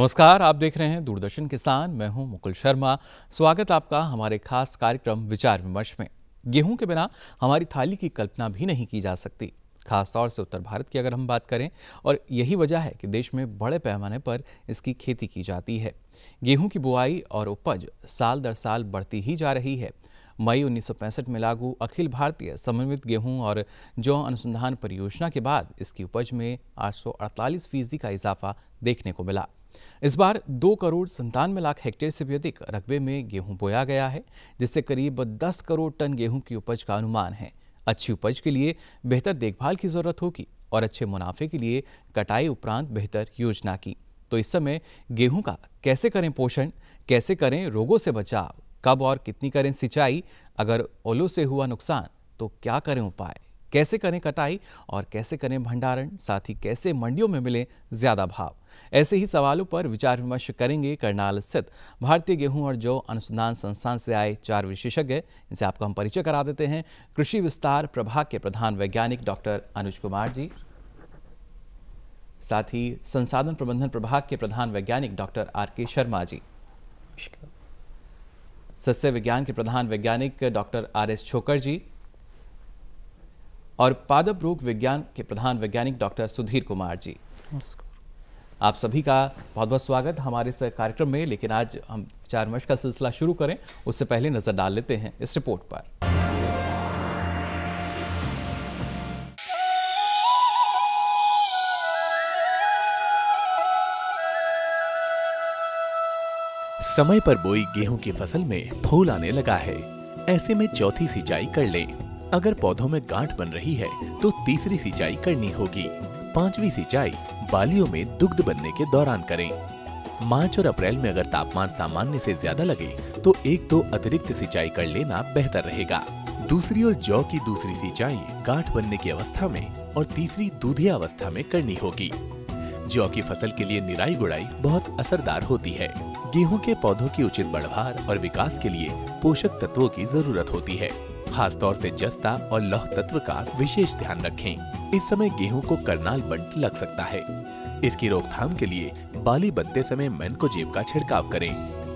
नमस्कार आप देख रहे हैं दूरदर्शन किसान मैं हूं मुकुल शर्मा स्वागत आपका हमारे खास कार्यक्रम विचार विमर्श में गेहूं के बिना हमारी थाली की कल्पना भी नहीं की जा सकती खासतौर से उत्तर भारत की अगर हम बात करें और यही वजह है कि देश में बड़े पैमाने पर इसकी खेती की जाती है गेहूं की बुआई और उपज साल दर साल बढ़ती ही जा रही है मई 1965 में लागू अखिल भारतीय समन्वित गेहूं और जौ अनुसंधान परियोजना के बाद इसकी उपज में आठ फीसदी का इजाफा देखने को मिला इस बार दो करोड़ संतानवे लाख हेक्टेयर से भी अधिक रकबे में गेहूं बोया गया है जिससे करीब 10 करोड़ टन गेहूं की उपज का अनुमान है अच्छी उपज के लिए बेहतर देखभाल की जरूरत होगी और अच्छे मुनाफे के लिए कटाई उपरांत बेहतर योजना की तो इस समय गेहूं का कैसे करें पोषण कैसे करें रोगों से बचाव कब और कितनी करें सिंचाई अगर ओलो से हुआ नुकसान तो क्या करें उपाय कैसे करें कटाई और कैसे करें भंडारण साथ ही कैसे मंडियों में मिले ज्यादा भाव ऐसे ही सवालों पर विचार विमर्श करेंगे करनाल स्थित भारतीय गेहूं और जौ अनुसंधान संस्थान से आए चार विशेषज्ञ इनसे आपको हम परिचय करा देते हैं कृषि विस्तार प्रभाग के प्रधान वैज्ञानिक डॉक्टर अनुज कुमार जी साथ ही संसाधन प्रबंधन प्रभाग के प्रधान वैज्ञानिक डॉक्टर आर के शर्मा जी सस्य विज्ञान के प्रधान वैज्ञानिक doctor R S Chhokar ji और पादप रोग विज्ञान के प्रधान वैज्ञानिक डॉक्टर सुधीर कुमार जी आप सभी का बहुत बहुत स्वागत हमारे इस कार्यक्रम में लेकिन आज हम चार विमर्श का सिलसिला शुरू करें उससे पहले नजर डाल लेते हैं इस रिपोर्ट पर समय पर बोई गेहूं की फसल में फूल आने लगा है ऐसे में चौथी सिंचाई कर लें। अगर पौधों में गांठ बन रही है तो तीसरी सिंचाई करनी होगी पांचवी सिंचाई बालियों में दुग्ध बनने के दौरान करें मार्च और अप्रैल में अगर तापमान सामान्य से ज्यादा लगे तो एक दो अतिरिक्त सिंचाई कर लेना बेहतर रहेगा दूसरी और जौ की दूसरी सिंचाई गांठ बनने की अवस्था में और तीसरी दूधिया अवस्था में करनी होगी जौ की फसल के लिए निराई गुड़ाई बहुत असरदार होती है गेहूं के पौधों की उचित बढ़वार और विकास के लिए पोषक तत्वों की जरूरत होती है खासतौर से जस्ता और लौह तत्व का विशेष ध्यान रखें इस समय गेहूं को करनाल बंट लग सकता है इसकी रोकथाम के लिए बाली बनते समय जेब का छिड़काव करें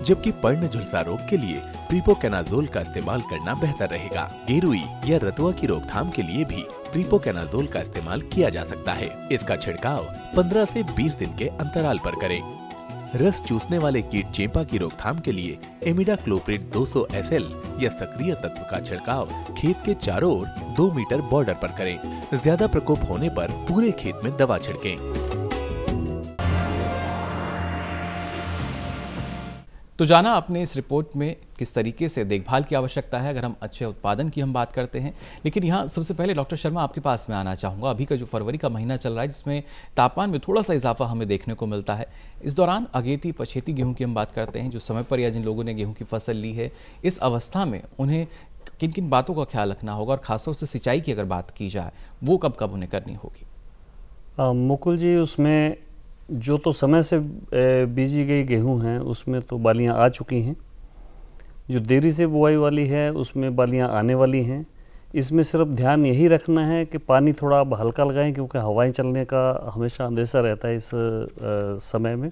जबकि पर्ण झुलसा रोग के लिए प्रीपोकेनाजोल का इस्तेमाल करना बेहतर रहेगा गेरुई या रतुआ की रोकथाम के लिए भी प्रीपोकेनाजोल का इस्तेमाल किया जा सकता है इसका छिड़काव 15 से 20 दिन के अंतराल पर करें रस चूसने वाले कीट चेपा की रोकथाम के लिए एमिडा क्लोप्रेट 200 सौ या सक्रिय तत्व का छिड़काव खेत के चारों ओर दो मीटर बॉर्डर पर करें ज्यादा प्रकोप होने पर पूरे खेत में दवा छिड़कें। तो जाना आपने इस रिपोर्ट में किस तरीके से देखभाल की आवश्यकता है अगर हम अच्छे उत्पादन की हम बात करते हैं लेकिन यहाँ सबसे पहले डॉक्टर शर्मा आपके पास में आना चाहूँगा अभी का जो फरवरी का महीना चल रहा है जिसमें तापमान में थोड़ा सा इजाफा हमें देखने को मिलता है इस दौरान अगेती पछेती गेहूँ की हम बात करते हैं जो समय पर या जिन लोगों ने गेहूँ की फसल ली है इस अवस्था में उन्हें किन किन बातों का ख्याल रखना होगा और खासतौर से सिंचाई की अगर बात की जाए वो कब कब उन्हें करनी होगी मुकुल जी उसमें जो तो समय से बीजी गई गेहूं हैं उसमें तो बालियां आ चुकी हैं जो देरी से बुआई वाली है उसमें बालियां आने वाली हैं इसमें सिर्फ ध्यान यही रखना है कि पानी थोड़ा आप हल्का लगाएं क्योंकि हवाएं चलने का हमेशा अंदेशा रहता है इस समय में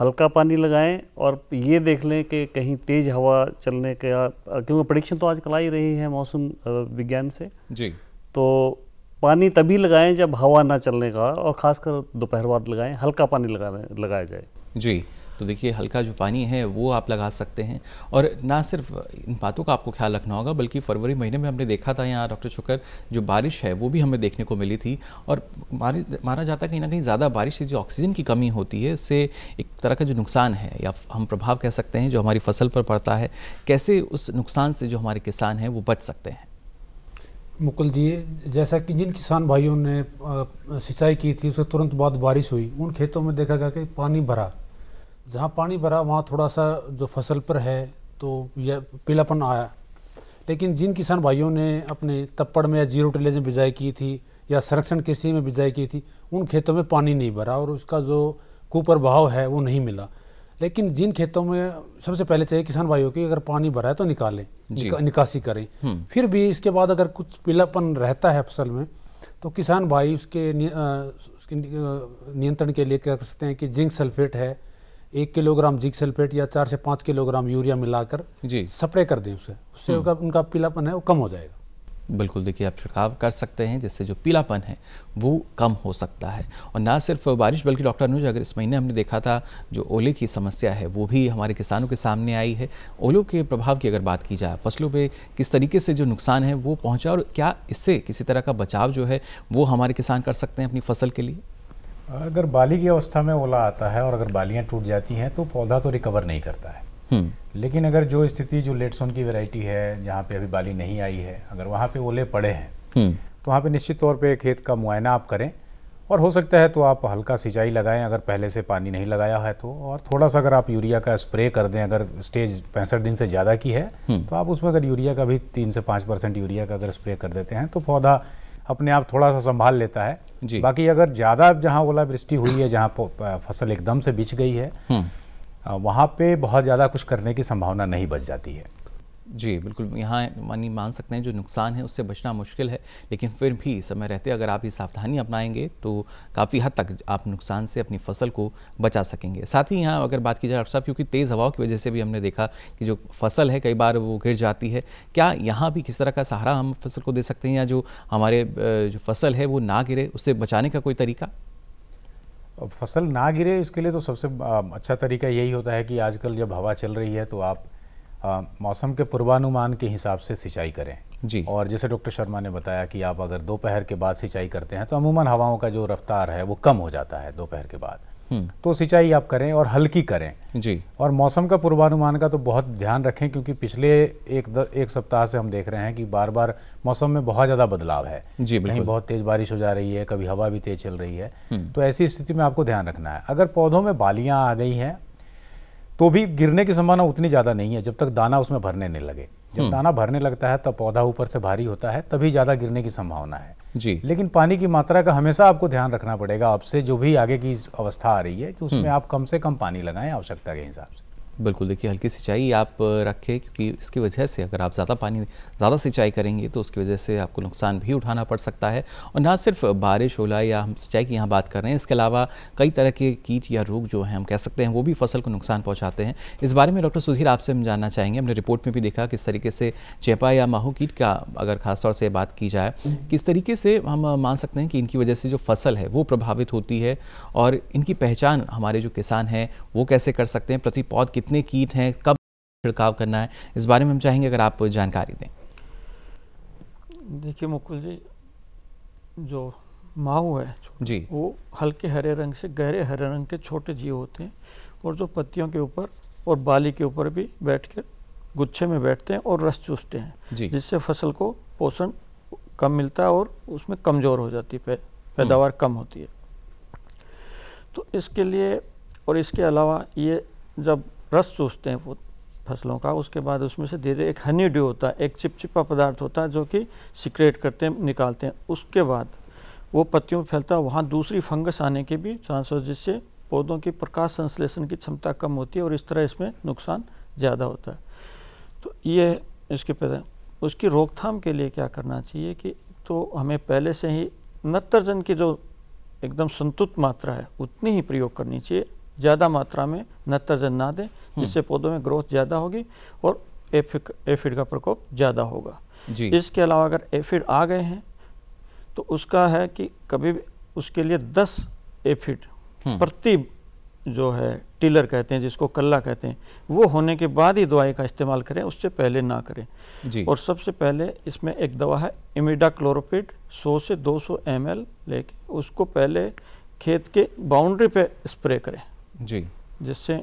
हल्का पानी लगाएं और ये देख लें कि कहीं तेज़ हवा चलने का क्योंकि प्रडिक्शन तो आजकल आ ही रही है मौसम विज्ञान से जी तो पानी तभी लगाएं जब हवा ना चलने का और ख़ासकर दोपहर बाद लगाएं हल्का पानी लगाने लगाया जाए जी तो देखिए हल्का जो पानी है वो आप लगा सकते हैं और ना सिर्फ इन बातों का आपको ख्याल रखना होगा बल्कि फरवरी महीने में हमने देखा था यहाँ डॉक्टर शुक्र जो बारिश है वो भी हमें देखने को मिली थी और माना जाता है कहीं ना कहीं ज़्यादा बारिश से जो ऑक्सीजन की कमी होती है इससे एक तरह का जो नुकसान है या हम प्रभाव कह सकते हैं जो हमारी फसल पर पड़ता है कैसे उस नुकसान से जो हमारे किसान हैं वो बच सकते हैं मुकुल जी जैसा कि जिन किसान भाइयों ने सिंचाई की थी उसके तुरंत बाद बारिश हुई उन खेतों में देखा गया कि पानी भरा जहाँ पानी भरा वहाँ थोड़ा सा जो फसल पर है तो यह पीलापन आया लेकिन जिन किसान भाइयों ने अपने तप्पड़ में या जीरो टिलेज में बिजाई की थी या संरक्षण कृषि में बिजाई की थी उन खेतों में पानी नहीं भरा और उसका जो कुप्रभाव है वो नहीं मिला लेकिन जिन खेतों में सबसे पहले चाहिए किसान भाइयों की अगर पानी भरा है तो निकालें निका, निकासी करें हम्म। फिर भी इसके बाद अगर कुछ पीलापन रहता है फसल में तो किसान भाई उसके नियंत्रण के लिए क्या कर सकते हैं कि जिंक सल्फेट है एक किलोग्राम जिंक सल्फेट या चार से पाँच किलोग्राम यूरिया मिलाकर स्प्रे कर दें उसे उससे हम्म। उनका पीलापन है वो कम हो जाएगा बिल्कुल देखिए आप छिड़काव कर सकते हैं जिससे जो पीलापन है वो कम हो सकता है और ना सिर्फ बारिश बल्कि डॉक्टर अनुज अगर इस महीने हमने देखा था जो ओले की समस्या है वो भी हमारे किसानों के सामने आई है ओलों के प्रभाव की अगर बात की जाए फसलों पर किस तरीके से जो नुकसान है वो पहुँचा और क्या इससे किसी तरह का बचाव जो है वो हमारे किसान कर सकते हैं अपनी फसल के लिए अगर बाली की अवस्था में ओला आता है और अगर बालियाँ टूट जाती हैं तो पौधा तो रिकवर नहीं करता है हम्म। लेकिन अगर जो स्थिति जो लेटसोन की वेराइटी है जहाँ पे अभी बाली नहीं आई है अगर वहाँ पे ओले पड़े हैं हम्म। तो वहाँ पे निश्चित तौर पे खेत का मुआयना आप करें और हो सकता है तो आप हल्का सिंचाई लगाएं अगर पहले से पानी नहीं लगाया है तो और थोड़ा सा अगर आप यूरिया का स्प्रे कर दें अगर स्टेज पैंसठ दिन से ज़्यादा की है हम्म। तो आप उसमें अगर यूरिया का भी तीन से पाँच परसेंट यूरिया का अगर स्प्रे कर देते हैं तो पौधा अपने आप थोड़ा सा संभाल लेता है जी। बाकी अगर ज़्यादा जहाँ ओलावृष्टि हुई है जहाँ फसल एकदम से बिछ गई है वहाँ पे बहुत ज़्यादा कुछ करने की संभावना नहीं बच जाती है जी बिल्कुल यहाँ मानी मान सकते हैं जो नुकसान है उससे बचना मुश्किल है लेकिन फिर भी समय रहते अगर आप ये सावधानी अपनाएंगे तो काफ़ी हद तक आप नुकसान से अपनी फसल को बचा सकेंगे साथ ही यहाँ अगर बात की जाए डॉक्टर साहब क्योंकि तेज़ हवाओं की वजह से भी हमने देखा कि जो फसल है कई बार वो गिर जाती है क्या यहाँ भी किस तरह का सहारा हम फसल को दे सकते हैं या जो हमारे जो फसल है वो ना गिरे उससे बचाने का कोई तरीका फसल ना गिरे इसके लिए तो सबसे अच्छा तरीका यही होता है कि आजकल जब हवा चल रही है तो आप आ, मौसम के पूर्वानुमान के हिसाब से सिंचाई करें जी और जैसे डॉक्टर शर्मा ने बताया कि आप अगर दोपहर के बाद सिंचाई करते हैं तो अमूमन हवाओं का जो रफ्तार है वो कम हो जाता है दोपहर के बाद हम्म। तो सिंचाई आप करें और हल्की करें जी और मौसम का पूर्वानुमान का तो बहुत ध्यान रखें क्योंकि पिछले एक द, एक सप्ताह से हम देख रहे हैं कि बार बार मौसम में बहुत ज़्यादा बदलाव है जी कहीं बहुत तेज़ बारिश हो जा रही है कभी हवा भी तेज़ चल रही है हम्म। तो ऐसी स्थिति में आपको ध्यान रखना है अगर पौधों में बालियां आ गई हैं तो भी गिरने की संभावना उतनी ज़्यादा नहीं है जब तक दाना उसमें भरने नहीं लगे जब हम्म। दाना भरने लगता है तब पौधा ऊपर से भारी होता है तभी ज़्यादा गिरने की संभावना है जी लेकिन पानी की मात्रा का हमेशा आपको ध्यान रखना पड़ेगा आपसे जो भी आगे की अवस्था आ रही है कि उसमें हम्म। आप कम से कम पानी लगाएं आवश्यकता के हिसाब से बिल्कुल देखिए हल्की सिंचाई आप रखें क्योंकि इसकी वजह से अगर आप ज़्यादा पानी ज़्यादा सिंचाई करेंगे तो उसकी वजह से आपको नुकसान भी उठाना पड़ सकता है और ना सिर्फ बारिश ओला या हम सिंचाई की यहाँ बात कर रहे हैं इसके अलावा कई तरह के कीट या रोग जो हैं हम कह सकते हैं वो भी फसल को नुकसान पहुँचाते हैं इस बारे में डॉक्टर सुधीर आपसे हम जानना चाहेंगे हमने रिपोर्ट में भी देखा किस तरीके से चेपा या माहू कीट का अगर खासतौर से बात की जाए किस तरीके से हम मान सकते हैं कि इनकी वजह से जो फसल है वो प्रभावित होती है और इनकी पहचान हमारे जो किसान हैं वो कैसे कर सकते हैं प्रति पौध कितने कितने कीट हैं कब छिड़काव करना है इस बारे में हम चाहेंगे अगर आप जानकारी दें देखिए मुकुल जी जो माऊ है जी वो हल्के हरे रंग से गहरे हरे रंग के छोटे जीव होते हैं और जो पत्तियों के ऊपर और बाली के ऊपर भी बैठ कर गुच्छे में बैठते हैं और रस चूसते हैं जिससे फसल को पोषण कम मिलता है और उसमें कमज़ोर हो जाती है पैदावार कम होती है तो इसके लिए और इसके अलावा ये जब रस चूसते हैं फसलों का उसके बाद उसमें से धीरे एक हनी ड्यू होता है एक चिपचिपा पदार्थ होता है जो कि सिक्रेट करते हैं निकालते हैं उसके बाद वो पत्तियों में फैलता है वहाँ दूसरी फंगस आने के भी चांस हो जिससे पौधों की प्रकाश संश्लेषण की क्षमता कम होती है और इस तरह इसमें नुकसान ज़्यादा होता है तो ये इसके पैदा उसकी रोकथाम के लिए क्या करना चाहिए कि तो हमें पहले से ही नत्रजन की जो एकदम संतुत मात्रा है उतनी ही प्रयोग करनी चाहिए ज़्यादा मात्रा में नत्रजन ना दें हम्म। जिससे पौधों में ग्रोथ ज़्यादा होगी और एफिड एफिड का प्रकोप ज़्यादा होगा जी इसके अलावा अगर एफिड आ गए हैं तो उसका है कि कभी भी उसके लिए दस एफिड हम्म। प्रति जो है टीलर कहते हैं जिसको कल्ला कहते हैं वो होने के बाद ही दवाई का इस्तेमाल करें उससे पहले ना करें जी। और सबसे पहले इसमें एक दवा है इमिडा क्लोरोपिड 100 से 200 एम एल लेके उसको पहले खेत के बाउंड्री पे स्प्रे करें जी जिससे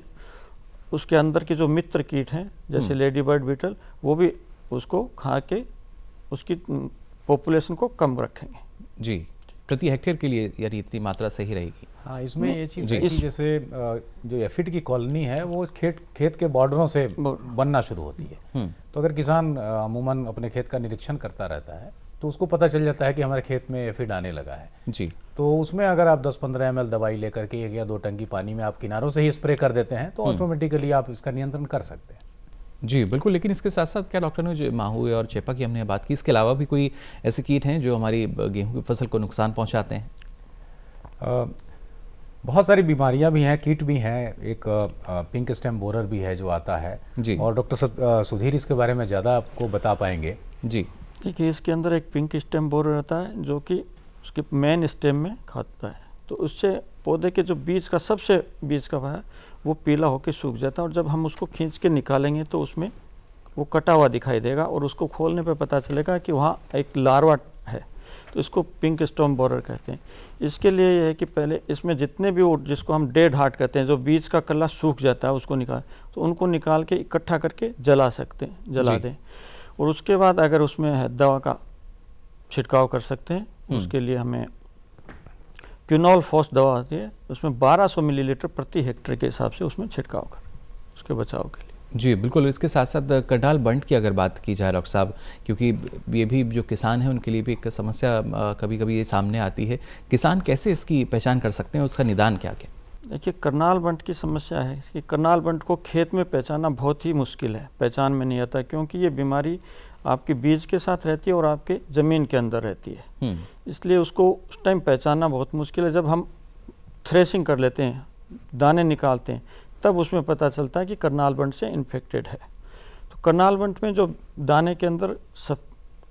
उसके अंदर की जो मित्र कीट हैं जैसे हम्म। लेडी बर्ड बीटल वो भी उसको खा के उसकी पॉपुलेशन को कम रखेंगे जी प्रति हेक्टेयर के लिए यानी इतनी मात्रा सही रहेगी हाँ इसमें ये चीज़ है कि जैसे जो एफिड की कॉलोनी है वो खेत खेत के बॉर्डरों से बनना शुरू होती है हम्म। तो अगर किसान अमूमन अपने खेत का निरीक्षण करता रहता है तो उसको पता चल जाता है कि हमारे खेत में एफिड आने लगा है जी तो उसमें अगर आप 10-15 एम दवाई लेकर के एक या दो टंकी पानी में आप किनारों से ही स्प्रे कर देते हैं तो ऑटोमेटिकली हम्म। आप इसका नियंत्रण कर सकते हैं जी बिल्कुल लेकिन इसके साथ साथ क्या डॉक्टर ने जो माहू और चेपा की हमने बात की इसके अलावा भी कोई ऐसे कीट हैं जो हमारी गेहूं की फसल को नुकसान पहुंचाते हैं आ, बहुत सारी बीमारियां भी हैं कीट भी हैं एक आ, पिंक स्टेम बोरर भी है जो आता है जी और डॉक्टर सुधीर इसके बारे में ज़्यादा आपको बता पाएंगे जी ठीक है इसके अंदर एक पिंक स्टेम बोर रहता है जो कि उसके मेन स्टेम में खाता है तो उससे पौधे के जो बीज का सबसे बीज का भाग वो पीला होकर सूख जाता है और जब हम उसको खींच के निकालेंगे तो उसमें वो कटा हुआ दिखाई देगा और उसको खोलने पे पता चलेगा कि वहाँ एक लार्वा है तो इसको पिंक स्टोम बोरर कहते हैं इसके लिए यह है कि पहले इसमें जितने भी वो जिसको हम डेड हार्ट कहते हैं जो बीज का कला सूख जाता है उसको निकाल तो उनको निकाल के इकट्ठा करके जला सकते हैं जला दें और उसके बाद अगर उसमें है दवा का छिड़काव कर सकते हैं हम्म। उसके लिए हमें क्यूनॉल फॉस दवा आती है उसमें 1200 मिलीलीटर प्रति हेक्टर के हिसाब से उसमें छिड़काव कर उसके बचाव के लिए जी बिल्कुल इसके साथ साथ कडाल बंट की अगर बात की जाए डॉक्टर साहब क्योंकि ये भी जो किसान हैं उनके लिए भी एक समस्या कभी कभी ये सामने आती है किसान कैसे इसकी पहचान कर सकते हैं उसका निदान क्या क्या देखिए करनाल बंट की समस्या है कि करनाल बंट को खेत में पहचाना बहुत ही मुश्किल है पहचान में नहीं आता क्योंकि ये बीमारी आपके बीज के साथ रहती है और आपके ज़मीन के अंदर रहती है हम्म। इसलिए उसको उस टाइम पहचानना बहुत मुश्किल है जब हम थ्रेसिंग कर लेते हैं दाने निकालते हैं तब उसमें पता चलता है कि करनाल बंट से इन्फेक्टेड है तो करनाल बंट में जो दाने के अंदर सब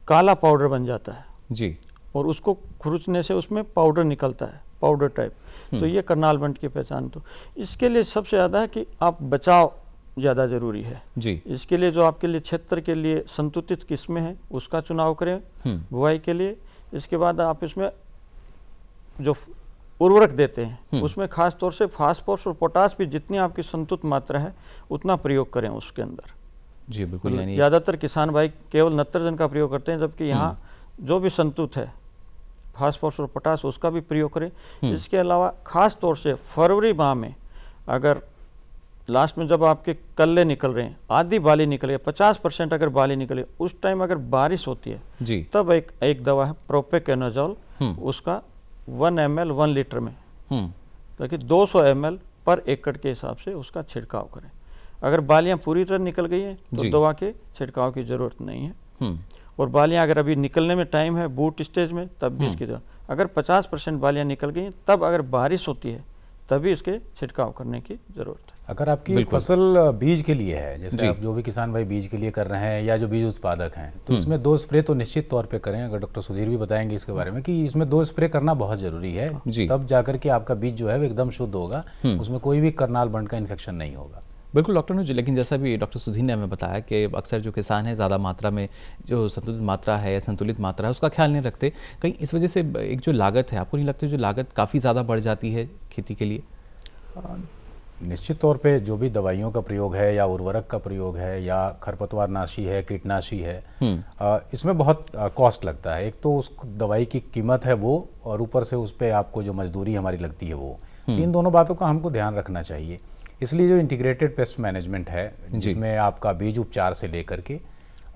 काला पाउडर बन जाता है जी और उसको खुरचने से उसमें पाउडर निकलता है पाउडर टाइप हम्म। तो ये करनाल बंट की पहचान तो इसके लिए सबसे ज़्यादा है कि आप बचाव ज़्यादा ज़रूरी है जी इसके लिए जो आपके लिए क्षेत्र के लिए संतुलित किस्में हैं उसका चुनाव करें हम्म। बुआई के लिए इसके बाद आप इसमें जो उर्वरक देते हैं हम्म। उसमें खास तौर से फास्फोरस और पोटास भी जितनी आपकी संतुलित मात्रा है उतना प्रयोग करें उसके अंदर जी बिल्कुल मतलब ज़्यादातर किसान भाई केवल नत्रजन का प्रयोग करते हैं जबकि यहाँ जो भी संतुत है फास्फोरस और पोटास उसका भी प्रयोग करें हम्म। इसके अलावा खास तौर से फरवरी माह में अगर लास्ट में जब आपके कल्ले निकल रहे हैं आधी बाली है पचास परसेंट अगर बाली निकले उस टाइम अगर बारिश होती है जी तब एक एक दवा है प्रोपेकेनाजोल हम्म। उसका one M L one litre में हम्म। ताकि दो सौ एम एल पर एकड़ के हिसाब से उसका छिड़काव करें अगर बालियां पूरी तरह निकल गई हैं तो दवा के छिड़काव की जरूरत नहीं है और बालियाँ अगर अभी निकलने में टाइम है बूट स्टेज में तब भी हम्म। इसकी जरूरत अगर पचास परसेंट बालियाँ निकल गई तब अगर बारिश होती है तभी इसके छिड़काव करने की जरूरत है अगर आपकी फसल बीज के लिए है जैसे आप जो भी किसान भाई बीज के लिए कर रहे हैं या जो बीज उत्पादक हैं तो हम्म। इसमें दो स्प्रे तो निश्चित तौर पे करें अगर डॉक्टर सुधीर भी बताएंगे इसके बारे में कि इसमें दो स्प्रे करना बहुत जरूरी है तब जाकर के आपका बीज जो है वो एकदम शुद्ध होगा हम्म। उसमें कोई भी करनाल बंड का इन्फेक्शन नहीं होगा बिल्कुल डॉक्टर अनुज लेकिन जैसा भी डॉक्टर सुधीर ने हमें बताया कि अक्सर जो किसान है ज़्यादा मात्रा में जो संतुलित मात्रा है या संतुलित मात्रा है उसका ख्याल नहीं रखते कहीं इस वजह से एक जो लागत है आपको नहीं लगता जो लागत काफ़ी ज़्यादा बढ़ जाती है खेती के लिए निश्चित तौर पे जो भी दवाइयों का प्रयोग है या उर्वरक का प्रयोग है या खरपतवार नाशी है कीटनाशी है हम्म। इसमें बहुत कॉस्ट लगता है एक तो उस दवाई की कीमत है वो और ऊपर से उस पर आपको जो मजदूरी हमारी लगती है वो हम्म। इन दोनों बातों का हमको ध्यान रखना चाहिए इसलिए जो इंटीग्रेटेड पेस्ट मैनेजमेंट है जिसमें आपका बीज उपचार से लेकर के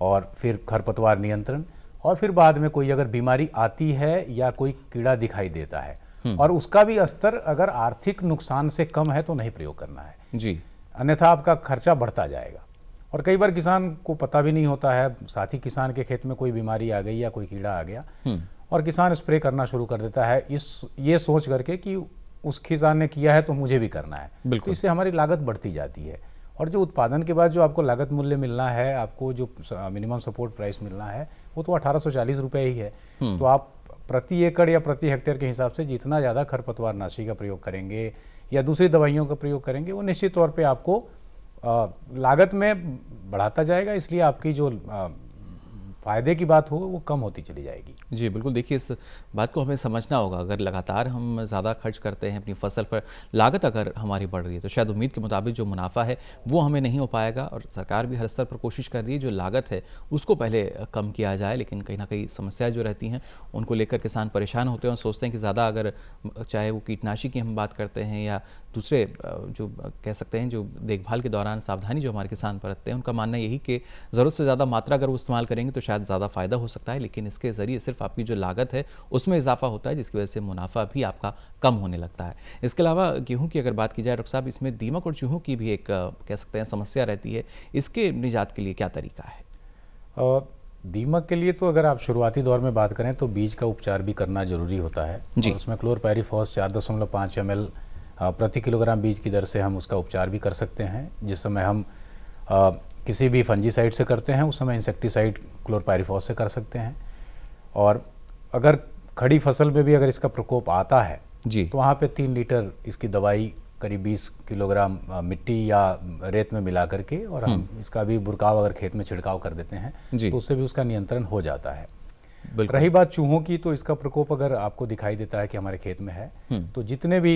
और फिर खरपतवार नियंत्रण और फिर बाद में कोई अगर बीमारी आती है या कोई कीड़ा दिखाई देता है हम्म। और उसका भी स्तर अगर आर्थिक नुकसान से कम है तो नहीं प्रयोग करना है जी अन्यथा आपका खर्चा बढ़ता जाएगा और कई बार किसान को पता भी नहीं होता है साथ ही किसान के खेत में कोई बीमारी आ गई या कोई कीड़ा आ गया हम्म। और किसान स्प्रे करना शुरू कर देता है इस ये सोच करके कि उस किसान ने किया है तो मुझे भी करना है बिल्कुल इससे हमारी लागत बढ़ती जाती है और जो उत्पादन के बाद जो आपको लागत मूल्य मिलना है आपको जो मिनिमम सपोर्ट प्राइस मिलना है वो तो अठारह सौ ही है हम्म। तो आप प्रति एकड़ या प्रति हेक्टेयर के हिसाब से जितना ज़्यादा खरपतवार नाशी का प्रयोग करेंगे या दूसरी दवाइयों का प्रयोग करेंगे वो निश्चित तौर पर आपको आ, लागत में बढ़ाता जाएगा इसलिए आपकी जो आ, फ़ायदे की बात हो वो कम होती चली जाएगी जी बिल्कुल देखिए इस बात को हमें समझना होगा अगर लगातार हम ज़्यादा खर्च करते हैं अपनी फसल पर लागत अगर हमारी बढ़ रही है तो शायद उम्मीद के मुताबिक जो मुनाफा है वो हमें नहीं हो पाएगा और सरकार भी हर स्तर पर कोशिश कर रही है जो लागत है उसको पहले कम किया जाए लेकिन कहीं ना कहीं समस्याएँ जो रहती हैं उनको लेकर किसान परेशान होते हैं और सोचते हैं कि ज़्यादा अगर चाहे वो कीटनाशी की हम बात करते हैं या दूसरे जो कह सकते हैं जो देखभाल के दौरान सावधानी जो हमारे किसान बरतते हैं उनका मानना यही कि ज़रूरत से ज़्यादा मात्रा अगर वो इस्तेमाल करेंगे तो शायद ज़्यादा फ़ायदा हो सकता है लेकिन इसके ज़रिए सिर्फ आपकी जो लागत है उसमें इजाफा होता है जिसकी वजह से मुनाफा भी आपका कम होने लगता है इसके अलावा गेहूँ की अगर बात की जाए डॉक्टर साहब इसमें दीमक और चूहों की भी एक कह सकते हैं समस्या रहती है इसके निजात के लिए क्या तरीका है दीमक के लिए तो अगर आप शुरुआती दौर में बात करें तो बीज का उपचार भी करना जरूरी होता है जी। उसमें क्लोरपैरीफॉस चार दशमलव पाँच एम प्रति किलोग्राम बीज की दर से हम उसका उपचार भी कर सकते हैं जिस समय हम आ, किसी भी फंजीसाइड से करते हैं उस समय इंसेक्टिसाइड क्लोरपायरिफॉस से कर सकते हैं और अगर खड़ी फसल में भी अगर इसका प्रकोप आता है जी तो वहाँ पे तीन लीटर इसकी दवाई करीब 20 किलोग्राम मिट्टी या रेत में मिला करके और हम हम्म। इसका भी बुरकाव अगर खेत में छिड़काव कर देते हैं तो उससे भी उसका नियंत्रण हो जाता है रही बात चूहों की तो इसका प्रकोप अगर आपको दिखाई देता है कि हमारे खेत में है हम्म। तो जितने भी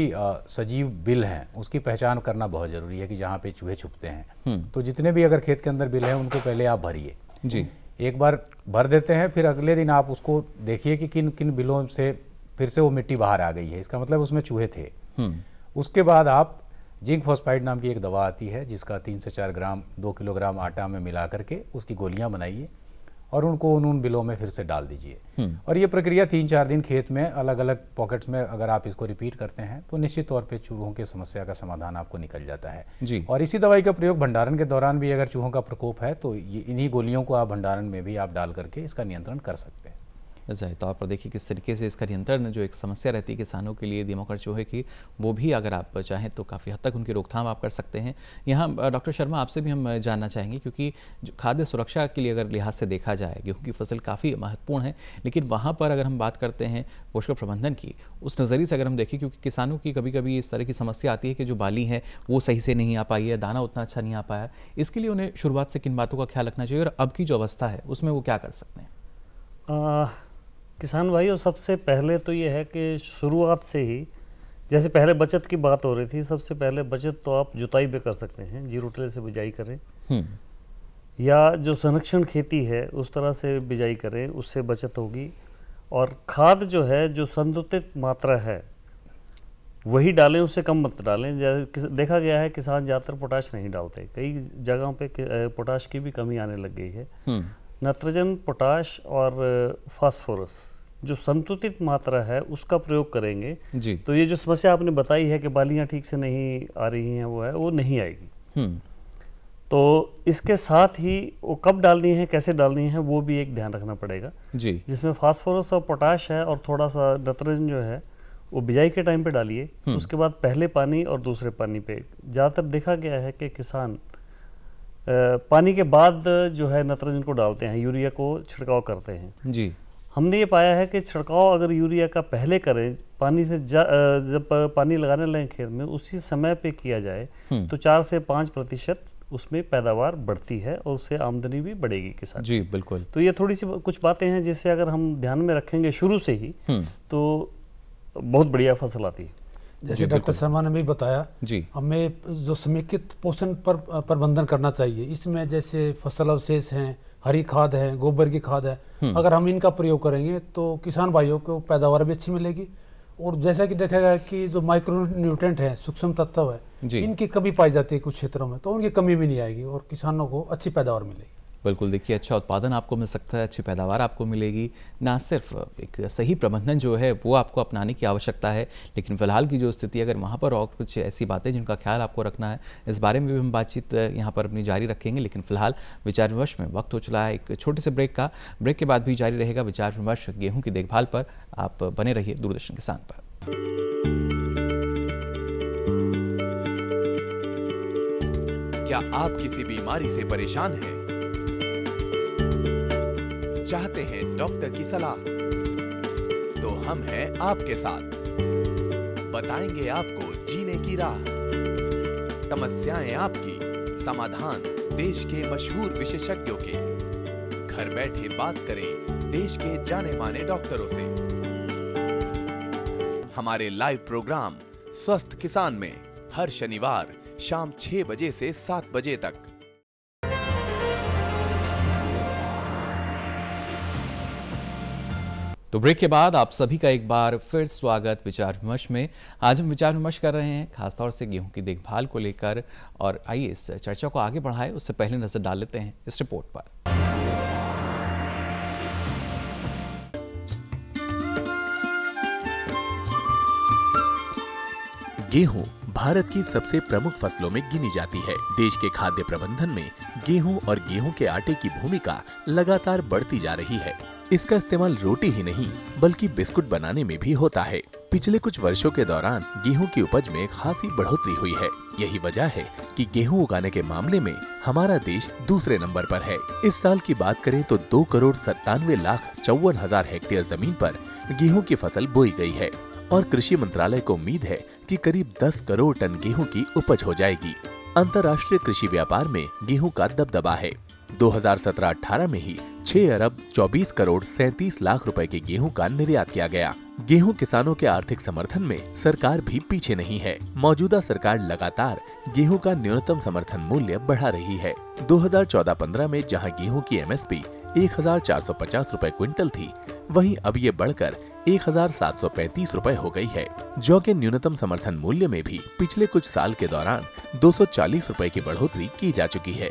सजीव बिल हैं उसकी पहचान करना बहुत जरूरी है कि जहाँ पे चूहे छुपते हैं हम्म। तो जितने भी अगर खेत के अंदर बिल हैं उनको पहले आप भरिए जी एक बार भर देते हैं फिर अगले दिन आप उसको देखिए कि किन किन बिलों से फिर से वो मिट्टी बाहर आ गई है इसका मतलब उसमें चूहे थे हम्म। उसके बाद आप जिंक फोस्फाइड नाम की एक दवा आती है जिसका तीन से चार ग्राम दो किलोग्राम आटा में मिला करके उसकी गोलियां बनाइए और उनको उन उन बिलों में फिर से डाल दीजिए हम्म। और ये प्रक्रिया तीन चार दिन खेत में अलग अलग पॉकेट्स में अगर आप इसको रिपीट करते हैं तो निश्चित तौर पे चूहों की समस्या का समाधान आपको निकल जाता है जी। और इसी दवाई का प्रयोग भंडारण के दौरान भी अगर चूहों का प्रकोप है तो इन्हीं गोलियों को आप भंडारण में भी आप डाल करके इसका नियंत्रण कर सकते हैं जाए तो आप देखिए किस तरीके से इसका नियंत्रण जो एक समस्या रहती है किसानों के लिए दीमक और चूहे की वो भी अगर आप चाहें तो काफ़ी हद तक उनकी रोकथाम आप कर सकते हैं यहाँ डॉक्टर शर्मा आपसे भी हम जानना चाहेंगे क्योंकि खाद्य सुरक्षा के लिए अगर लिहाज से देखा जाए गेहूँ की फसल काफ़ी महत्वपूर्ण है लेकिन वहाँ पर अगर हम बात करते हैं पोषक प्रबंधन की उस नज़रिए से अगर हम देखें क्योंकि किसानों की कभी कभी इस तरह की समस्या आती है कि जो बाली है वो सही से नहीं आ पाई है दाना उतना अच्छा नहीं आ पाया इसके लिए उन्हें शुरुआत से किन बातों का ख्याल रखना चाहिए और अब की जो अवस्था है उसमें वो क्या कर सकते हैं किसान भाइयों सबसे पहले तो ये है कि शुरुआत से ही जैसे पहले बचत की बात हो रही थी सबसे पहले बचत तो आप जुताई पे कर सकते हैं जीरो टिले से बिजाई करें हम्म। या जो संरक्षण खेती है उस तरह से बिजाई करें उससे बचत होगी और खाद जो है जो संतुलित मात्रा है वही डालें उससे कम मत डालें जैसे देखा गया है किसान ज़्यादातर पोटाश नहीं डालते कई जगहों पे पोटाश की भी कमी आने लग गई है हम्म। नाइट्रोजन पोटाश और फास्फोरस जो संतुलित मात्रा है उसका प्रयोग करेंगे जी तो ये जो समस्या आपने बताई है कि बालियां ठीक से नहीं आ रही हैं वो है वो नहीं आएगी हम्म। तो इसके साथ ही वो कब डालनी है कैसे डालनी है वो भी एक ध्यान रखना पड़ेगा जी जिसमें फास्फोरस और पोटाश है और थोड़ा सा नत्रजन जो है वो बिजाई के टाइम पे डालिए हम्म। उसके बाद पहले पानी और दूसरे पानी पे ज़्यादातर देखा गया है कि किसान पानी के बाद जो है नत्रजन को डालते हैं यूरिया को छिड़काव करते हैं जी हमने ये पाया है कि छिड़काव अगर यूरिया का पहले करें पानी से जब पानी लगाने लगे खेत में उसी समय पे किया जाए हम्म। तो चार से पाँच प्रतिशत उसमें पैदावार बढ़ती है और उससे आमदनी भी बढ़ेगी किसान जी बिल्कुल तो ये थोड़ी सी कुछ बातें हैं जिससे अगर हम ध्यान में रखेंगे शुरू से ही हम्म। तो बहुत बढ़िया फसल आती है जैसे डॉक्टर शर्मा ने भी बताया जी हमें जो समेकित पोषण पर प्रबंधन करना चाहिए इसमें जैसे फसल अवशेष हैं हरी खाद है गोबर की खाद है हम्म। अगर हम इनका प्रयोग करेंगे तो किसान भाइयों को पैदावार भी अच्छी मिलेगी और जैसा कि देखा गया कि जो माइक्रो न्यूट्रेंट है सूक्ष्म तत्व है इनकी कमी पाई जाती है कुछ क्षेत्रों में तो उनकी कमी भी नहीं आएगी और किसानों को अच्छी पैदावार मिलेगी बिल्कुल देखिए अच्छा उत्पादन आपको मिल सकता है अच्छी पैदावार आपको मिलेगी ना सिर्फ एक सही प्रबंधन जो है वो आपको अपनाने की आवश्यकता है लेकिन फिलहाल की जो स्थिति अगर वहाँ पर और कुछ ऐसी बातें जिनका ख्याल आपको रखना है इस बारे में भी हम बातचीत यहाँ पर अपनी जारी रखेंगे लेकिन फिलहाल विचार विमर्श में वक्त हो चला है एक छोटे से ब्रेक का ब्रेक के बाद भी जारी रहेगा विचार विमर्श गेहूँ की देखभाल पर आप बने रहिए दूरदर्शन किसान पर क्या आप किसी बीमारी से परेशान हैं चाहते हैं डॉक्टर की सलाह तो हम हैं आपके साथ बताएंगे आपको जीने की राह समस्याएं आपकी समाधान देश के मशहूर विशेषज्ञों के घर बैठे बात करें देश के जाने माने डॉक्टरों से हमारे लाइव प्रोग्राम स्वस्थ किसान में हर शनिवार शाम 6 बजे से 7 बजे तक तो ब्रेक के बाद आप सभी का एक बार फिर स्वागत विचार विमर्श में आज हम विचार विमर्श कर रहे हैं खासतौर से गेहूं की देखभाल को लेकर और आइए इस चर्चा को आगे बढ़ाएं उससे पहले नजर डाल लेते हैं इस रिपोर्ट पर गेहूं भारत की सबसे प्रमुख फसलों में गिनी जाती है देश के खाद्य प्रबंधन में गेहूं और गेहूं के आटे की भूमिका लगातार बढ़ती जा रही है इसका इस्तेमाल रोटी ही नहीं बल्कि बिस्कुट बनाने में भी होता है पिछले कुछ वर्षों के दौरान गेहूं की उपज में खासी बढ़ोतरी हुई है यही वजह है कि गेहूं उगाने के मामले में हमारा देश दूसरे नंबर पर है इस साल की बात करें तो दो करोड़ सत्तानवे लाख चौवन हजार हेक्टेयर जमीन पर गेहूं की फसल बोई गई है और कृषि मंत्रालय को उम्मीद है कि करीब 10 करोड़ टन गेहूं की उपज हो जाएगी अंतर्राष्ट्रीय कृषि व्यापार में गेहूं का दबदबा है 2017-18 में ही छह अरब चौबीस करोड़ सैतीस लाख रुपए के गेहूं का निर्यात किया गया गेहूं किसानों के आर्थिक समर्थन में सरकार भी पीछे नहीं है मौजूदा सरकार लगातार गेहूं का न्यूनतम समर्थन मूल्य बढ़ा रही है 2014-15 में जहां गेहूं की एमएसपी 1450 रुपए क्विंटल थी वहीं अब ये बढ़कर 1735 रुपए हो गई है जो की न्यूनतम समर्थन मूल्य में भी पिछले कुछ साल के दौरान 240 रुपए की बढ़ोतरी की जा चुकी है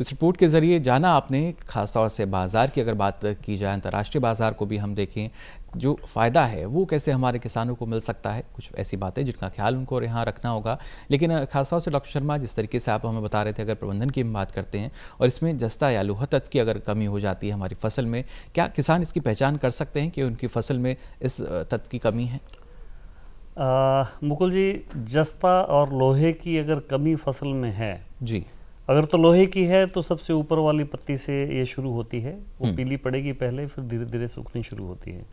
इस रिपोर्ट के ज़रिए जाना आपने खासतौर से बाज़ार की अगर बात की जाए अंतर्राष्ट्रीय बाज़ार को भी हम देखें जो फ़ायदा है वो कैसे हमारे किसानों को मिल सकता है कुछ ऐसी बातें जिनका ख्याल उनको यहाँ रखना होगा लेकिन खासतौर से डॉक्टर शर्मा जिस तरीके से आप हमें बता रहे थे अगर प्रबंधन की हम बात करते हैं और इसमें जस्ता या लोहा तत्व की अगर कमी हो जाती है हमारी फसल में क्या किसान इसकी पहचान कर सकते हैं कि उनकी फसल में इस तत्व की कमी है आ, मुकुल जी जस्ता और लोहे की अगर कमी फसल में है जी अगर तो लोहे की है तो सबसे ऊपर वाली पत्ती से ये शुरू होती है वो हम्म। पीली पड़ेगी पहले फिर धीरे धीरे सूखनी शुरू होती है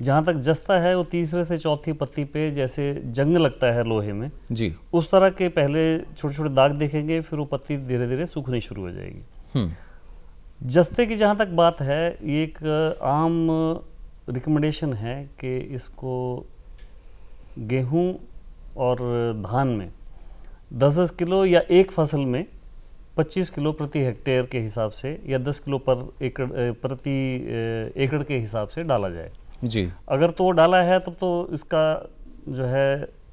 जहाँ तक जस्ता है वो तीसरे से चौथी पत्ती पे जैसे जंग लगता है लोहे में जी उस तरह के पहले छोटे छोटे दाग देखेंगे फिर वो पत्ती धीरे धीरे सूखनी शुरू हो जाएगी हम्म। जस्ते की जहाँ तक बात है ये एक आम रिकमेंडेशन है कि इसको गेहूं और धान में दस दस किलो या एक फसल में 25 किलो प्रति हेक्टेयर के हिसाब से या 10 किलो पर एकड़ प्रति एकड़ के हिसाब से डाला जाए जी अगर तो डाला है तब तो इसका जो है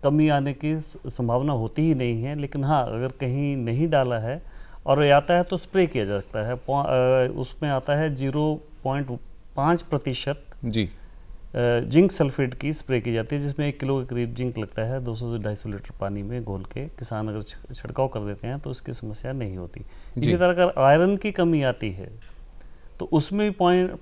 कमी आने की संभावना होती ही नहीं है लेकिन हाँ अगर कहीं नहीं डाला है और आता है तो स्प्रे किया जा सकता है उसमें आता है जीरो पॉइंट पाँच प्रतिशत जी जिंक सल्फेट की स्प्रे की जाती है जिसमें एक किलो के करीब जिंक लगता है 200 से ढाई लीटर पानी में घोल के किसान अगर छिड़काव कर देते हैं तो उसकी समस्या नहीं होती इसी तरह अगर आयरन की कमी आती है तो उसमें भी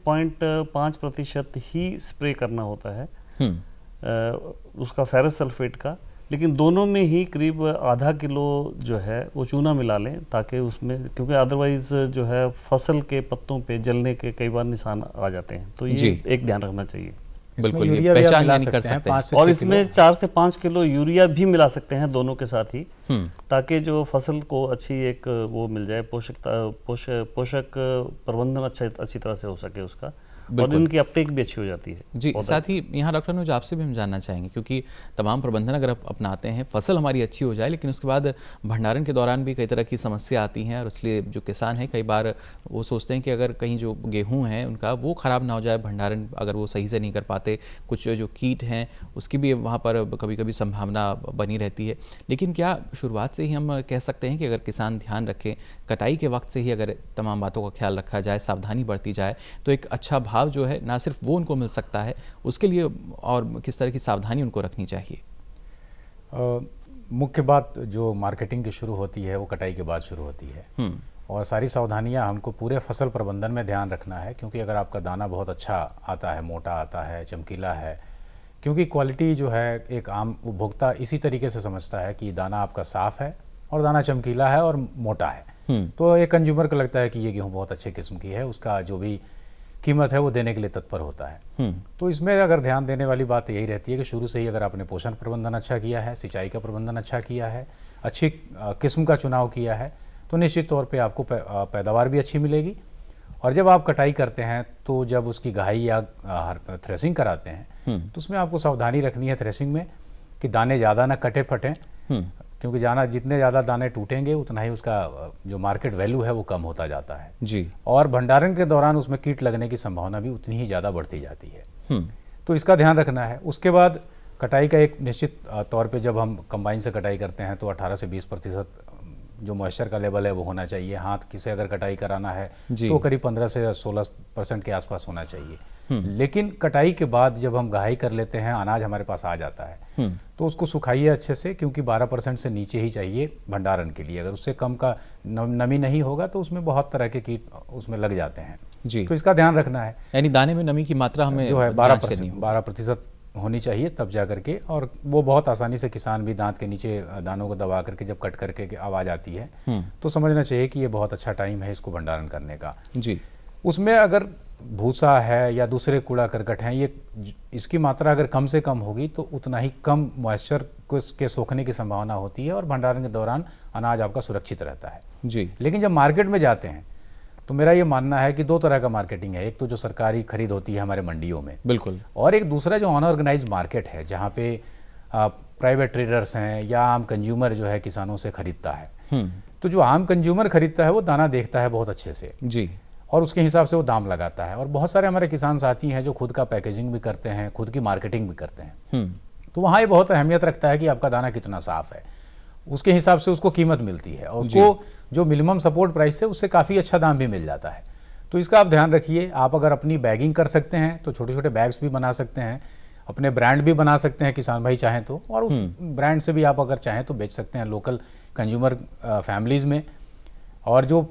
पॉइंट पाँच प्रतिशत ही स्प्रे करना होता है हम्म। उसका फेरस सल्फेट का लेकिन दोनों में ही करीब आधा किलो जो है वो चूना मिला लें ताकि उसमें क्योंकि अदरवाइज जो है फसल के पत्तों पे जलने के कई बार निशान आ जाते हैं तो ये एक ध्यान रखना चाहिए बिल्कुल पहचान नहीं कर सकते हैं और इसमें चार से पाँच किलो यूरिया भी मिला सकते हैं दोनों के साथ ही हम्म। ताकि जो फसल को अच्छी एक वो मिल जाए पोषक पोषक प्रबंधन अच्छा अच्छी तरह से हो सके उसका और इनकी अपटेक भी अच्छी हो जाती है जी साथ ही यहाँ डॉक्टर अनुज आपसे भी हम जानना चाहेंगे क्योंकि तमाम प्रबंधन अगर आप अपनाते हैं फसल हमारी अच्छी हो जाए लेकिन उसके बाद भंडारण के दौरान भी कई तरह की समस्या आती हैं और इसलिए जो किसान हैं कई बार वो सोचते हैं कि अगर कहीं जो गेहूँ हैं उनका वो ख़राब ना हो जाए भंडारण अगर वो सही से नहीं कर पाते कुछ जो कीट हैं उसकी भी वहाँ पर कभी कभी संभावना बनी रहती है लेकिन क्या शुरुआत से ही हम कह सकते हैं कि अगर किसान ध्यान रखें कटाई के वक्त से ही अगर तमाम बातों का ख्याल रखा जाए सावधानी बरती जाए तो एक अच्छा भाव लाभ जो है ना सिर्फ वो उनको मिल सकता है उसके लिए और किस तरह की सावधानी उनको रखनी चाहिए मुख्य बात जो मार्केटिंग की शुरू होती है वो कटाई के बाद शुरू होती है हम्म। और सारी सावधानियां हमको पूरे फसल प्रबंधन में ध्यान रखना है क्योंकि अगर आपका दाना बहुत अच्छा आता है मोटा आता है चमकीला है क्योंकि क्वालिटी जो है एक आम उपभोक्ता इसी तरीके से समझता है कि दाना आपका साफ़ है और दाना चमकीला है और मोटा है हम्म। तो एक कंज्यूमर को लगता है कि ये गेहूँ बहुत अच्छे किस्म की है उसका जो भी कीमत है वो देने के लिए तत्पर होता है हम्म। तो इसमें अगर ध्यान देने वाली बात यही रहती है कि शुरू से ही अगर आपने पोषण प्रबंधन अच्छा किया है सिंचाई का प्रबंधन अच्छा किया है अच्छी किस्म का चुनाव किया है तो निश्चित तौर पर आपको पैदावार भी अच्छी मिलेगी और जब आप कटाई करते हैं तो जब उसकी घाई या थ्रेसिंग कराते हैं हम्म। तो उसमें आपको सावधानी रखनी है थ्रेसिंग में कि दाने ज़्यादा ना कटे फटें हम्म। क्योंकि जाना जितने ज़्यादा दाने टूटेंगे उतना ही उसका जो मार्केट वैल्यू है वो कम होता जाता है जी और भंडारण के दौरान उसमें कीट लगने की संभावना भी उतनी ही ज़्यादा बढ़ती जाती है हम्म। तो इसका ध्यान रखना है उसके बाद कटाई का एक निश्चित तौर पे जब हम कंबाइन से कटाई करते हैं तो 18 से 20 प्रतिशत जो मॉइस्चर का लेवल है वो होना चाहिए हाथ किसे अगर कटाई कराना है तो करीब 15 से 16 परसेंट के आसपास होना चाहिए हम्म। लेकिन कटाई के बाद जब हम गहाई कर लेते हैं अनाज हमारे पास आ जाता है हम्म। तो उसको सुखाइए अच्छे से क्योंकि 12 परसेंट से नीचे ही चाहिए भंडारण के लिए अगर उससे कम का नमी नहीं होगा तो उसमें बहुत तरह के कीट उसमें लग जाते हैं जी तो इसका ध्यान रखना है यानी दाने में नमी की मात्रा हमें जो है बारह बारह प्रतिशत होनी चाहिए तब जा करके और वो बहुत आसानी से किसान भी दांत के नीचे दानों को दबा करके जब कट करके आवाज़ आती है हम्म। तो समझना चाहिए कि ये बहुत अच्छा टाइम है इसको भंडारण करने का जी उसमें अगर भूसा है या दूसरे कूड़ा करकट हैं ये इसकी मात्रा अगर कम से कम होगी तो उतना ही कम मॉइस्चर के सोखने की संभावना होती है और भंडारण के दौरान अनाज आपका सुरक्षित रहता है जी लेकिन जब मार्केट में जाते हैं तो मेरा ये मानना है कि दो तरह का मार्केटिंग है एक तो जो सरकारी खरीद होती है हमारे मंडियों में बिल्कुल और एक दूसरा जो अनऑर्गेनाइज मार्केट है जहाँ पे प्राइवेट ट्रेडर्स हैं या आम कंज्यूमर जो है किसानों से खरीदता है हम्म। तो जो आम कंज्यूमर खरीदता है वो दाना देखता है बहुत अच्छे से जी और उसके हिसाब से वो दाम लगाता है और बहुत सारे हमारे किसान साथी हैं जो खुद का पैकेजिंग भी करते हैं खुद की मार्केटिंग भी करते हैं हम्म। तो वहाँ ये बहुत अहमियत रखता है कि आपका दाना कितना साफ है उसके हिसाब से उसको कीमत मिलती है और उसको जो मिनिमम सपोर्ट प्राइस है उससे काफ़ी अच्छा दाम भी मिल जाता है तो इसका आप ध्यान रखिए आप अगर अपनी बैगिंग कर सकते हैं तो छोटे छोटे बैग्स भी बना सकते हैं अपने ब्रांड भी बना सकते हैं किसान भाई चाहें तो और उस ब्रांड हम्म। से भी आप अगर चाहें तो बेच सकते हैं लोकल कंज्यूमर फैमिलीज़ में और जो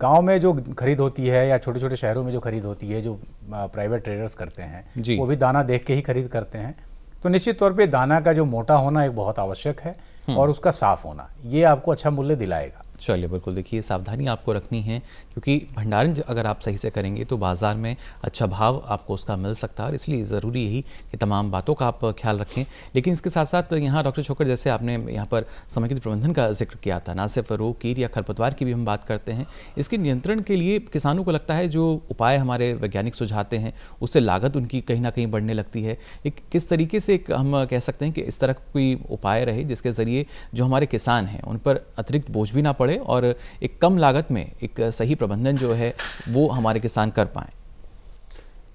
गांव में जो खरीद होती है या छोटे छोटे शहरों में जो खरीद होती है जो प्राइवेट ट्रेडर्स करते हैं वो भी दाना देख के ही खरीद करते हैं तो निश्चित तौर पे दाना का जो मोटा होना एक बहुत आवश्यक है और उसका साफ होना ये आपको अच्छा मूल्य दिलाएगा चलिए बिल्कुल देखिए सावधानी आपको रखनी है क्योंकि भंडारण अगर आप सही से करेंगे तो बाज़ार में अच्छा भाव आपको उसका मिल सकता है और इसलिए ज़रूरी यही कि तमाम बातों का आप ख्याल रखें लेकिन इसके साथ साथ यहाँ डॉक्टर छोकर जैसे आपने यहाँ पर समेकित प्रबंधन का जिक्र किया था ना सिर्फ रोग कीर या खरपतवार की भी हम बात करते हैं इसके नियंत्रण के लिए किसानों को लगता है जो उपाय हमारे वैज्ञानिक सुझाते हैं उससे लागत उनकी कहीं ना कहीं बढ़ने लगती है एक किस तरीके से हम कह सकते हैं कि इस तरह कोई उपाय रहे जिसके ज़रिए जो हमारे किसान हैं उन पर अतिरिक्त बोझ भी ना पड़े बढ़े और एक कम लागत में एक सही प्रबंधन जो है वो हमारे किसान कर पाएँ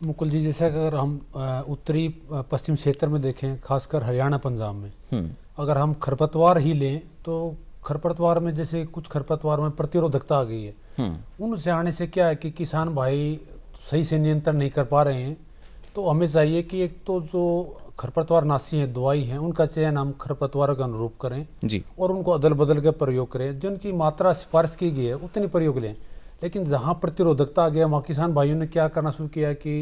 मुकुल जी जैसे अगर हम उत्तरी पश्चिम क्षेत्र में देखें खासकर हरियाणा पंजाब में हम्म। अगर हम खरपतवार ही लें तो खरपतवार में जैसे कुछ खरपतवार में प्रतिरोधकता आ गई है हम्म। उनसे आने से क्या है कि किसान भाई सही से नियंत्रण नहीं कर पा रहे हैं तो हमें चाहिए कि एक तो जो खरपतवार नासी हैं दवाई हैं उनका चयन हम खरपतवार के अनुरूप करें जी और उनको अदल बदल के प्रयोग करें जिनकी मात्रा सिफारिश की गई है उतनी प्रयोग लें लेकिन जहाँ प्रतिरोधकता आ गया वहाँ किसान भाइयों ने क्या करना शुरू किया कि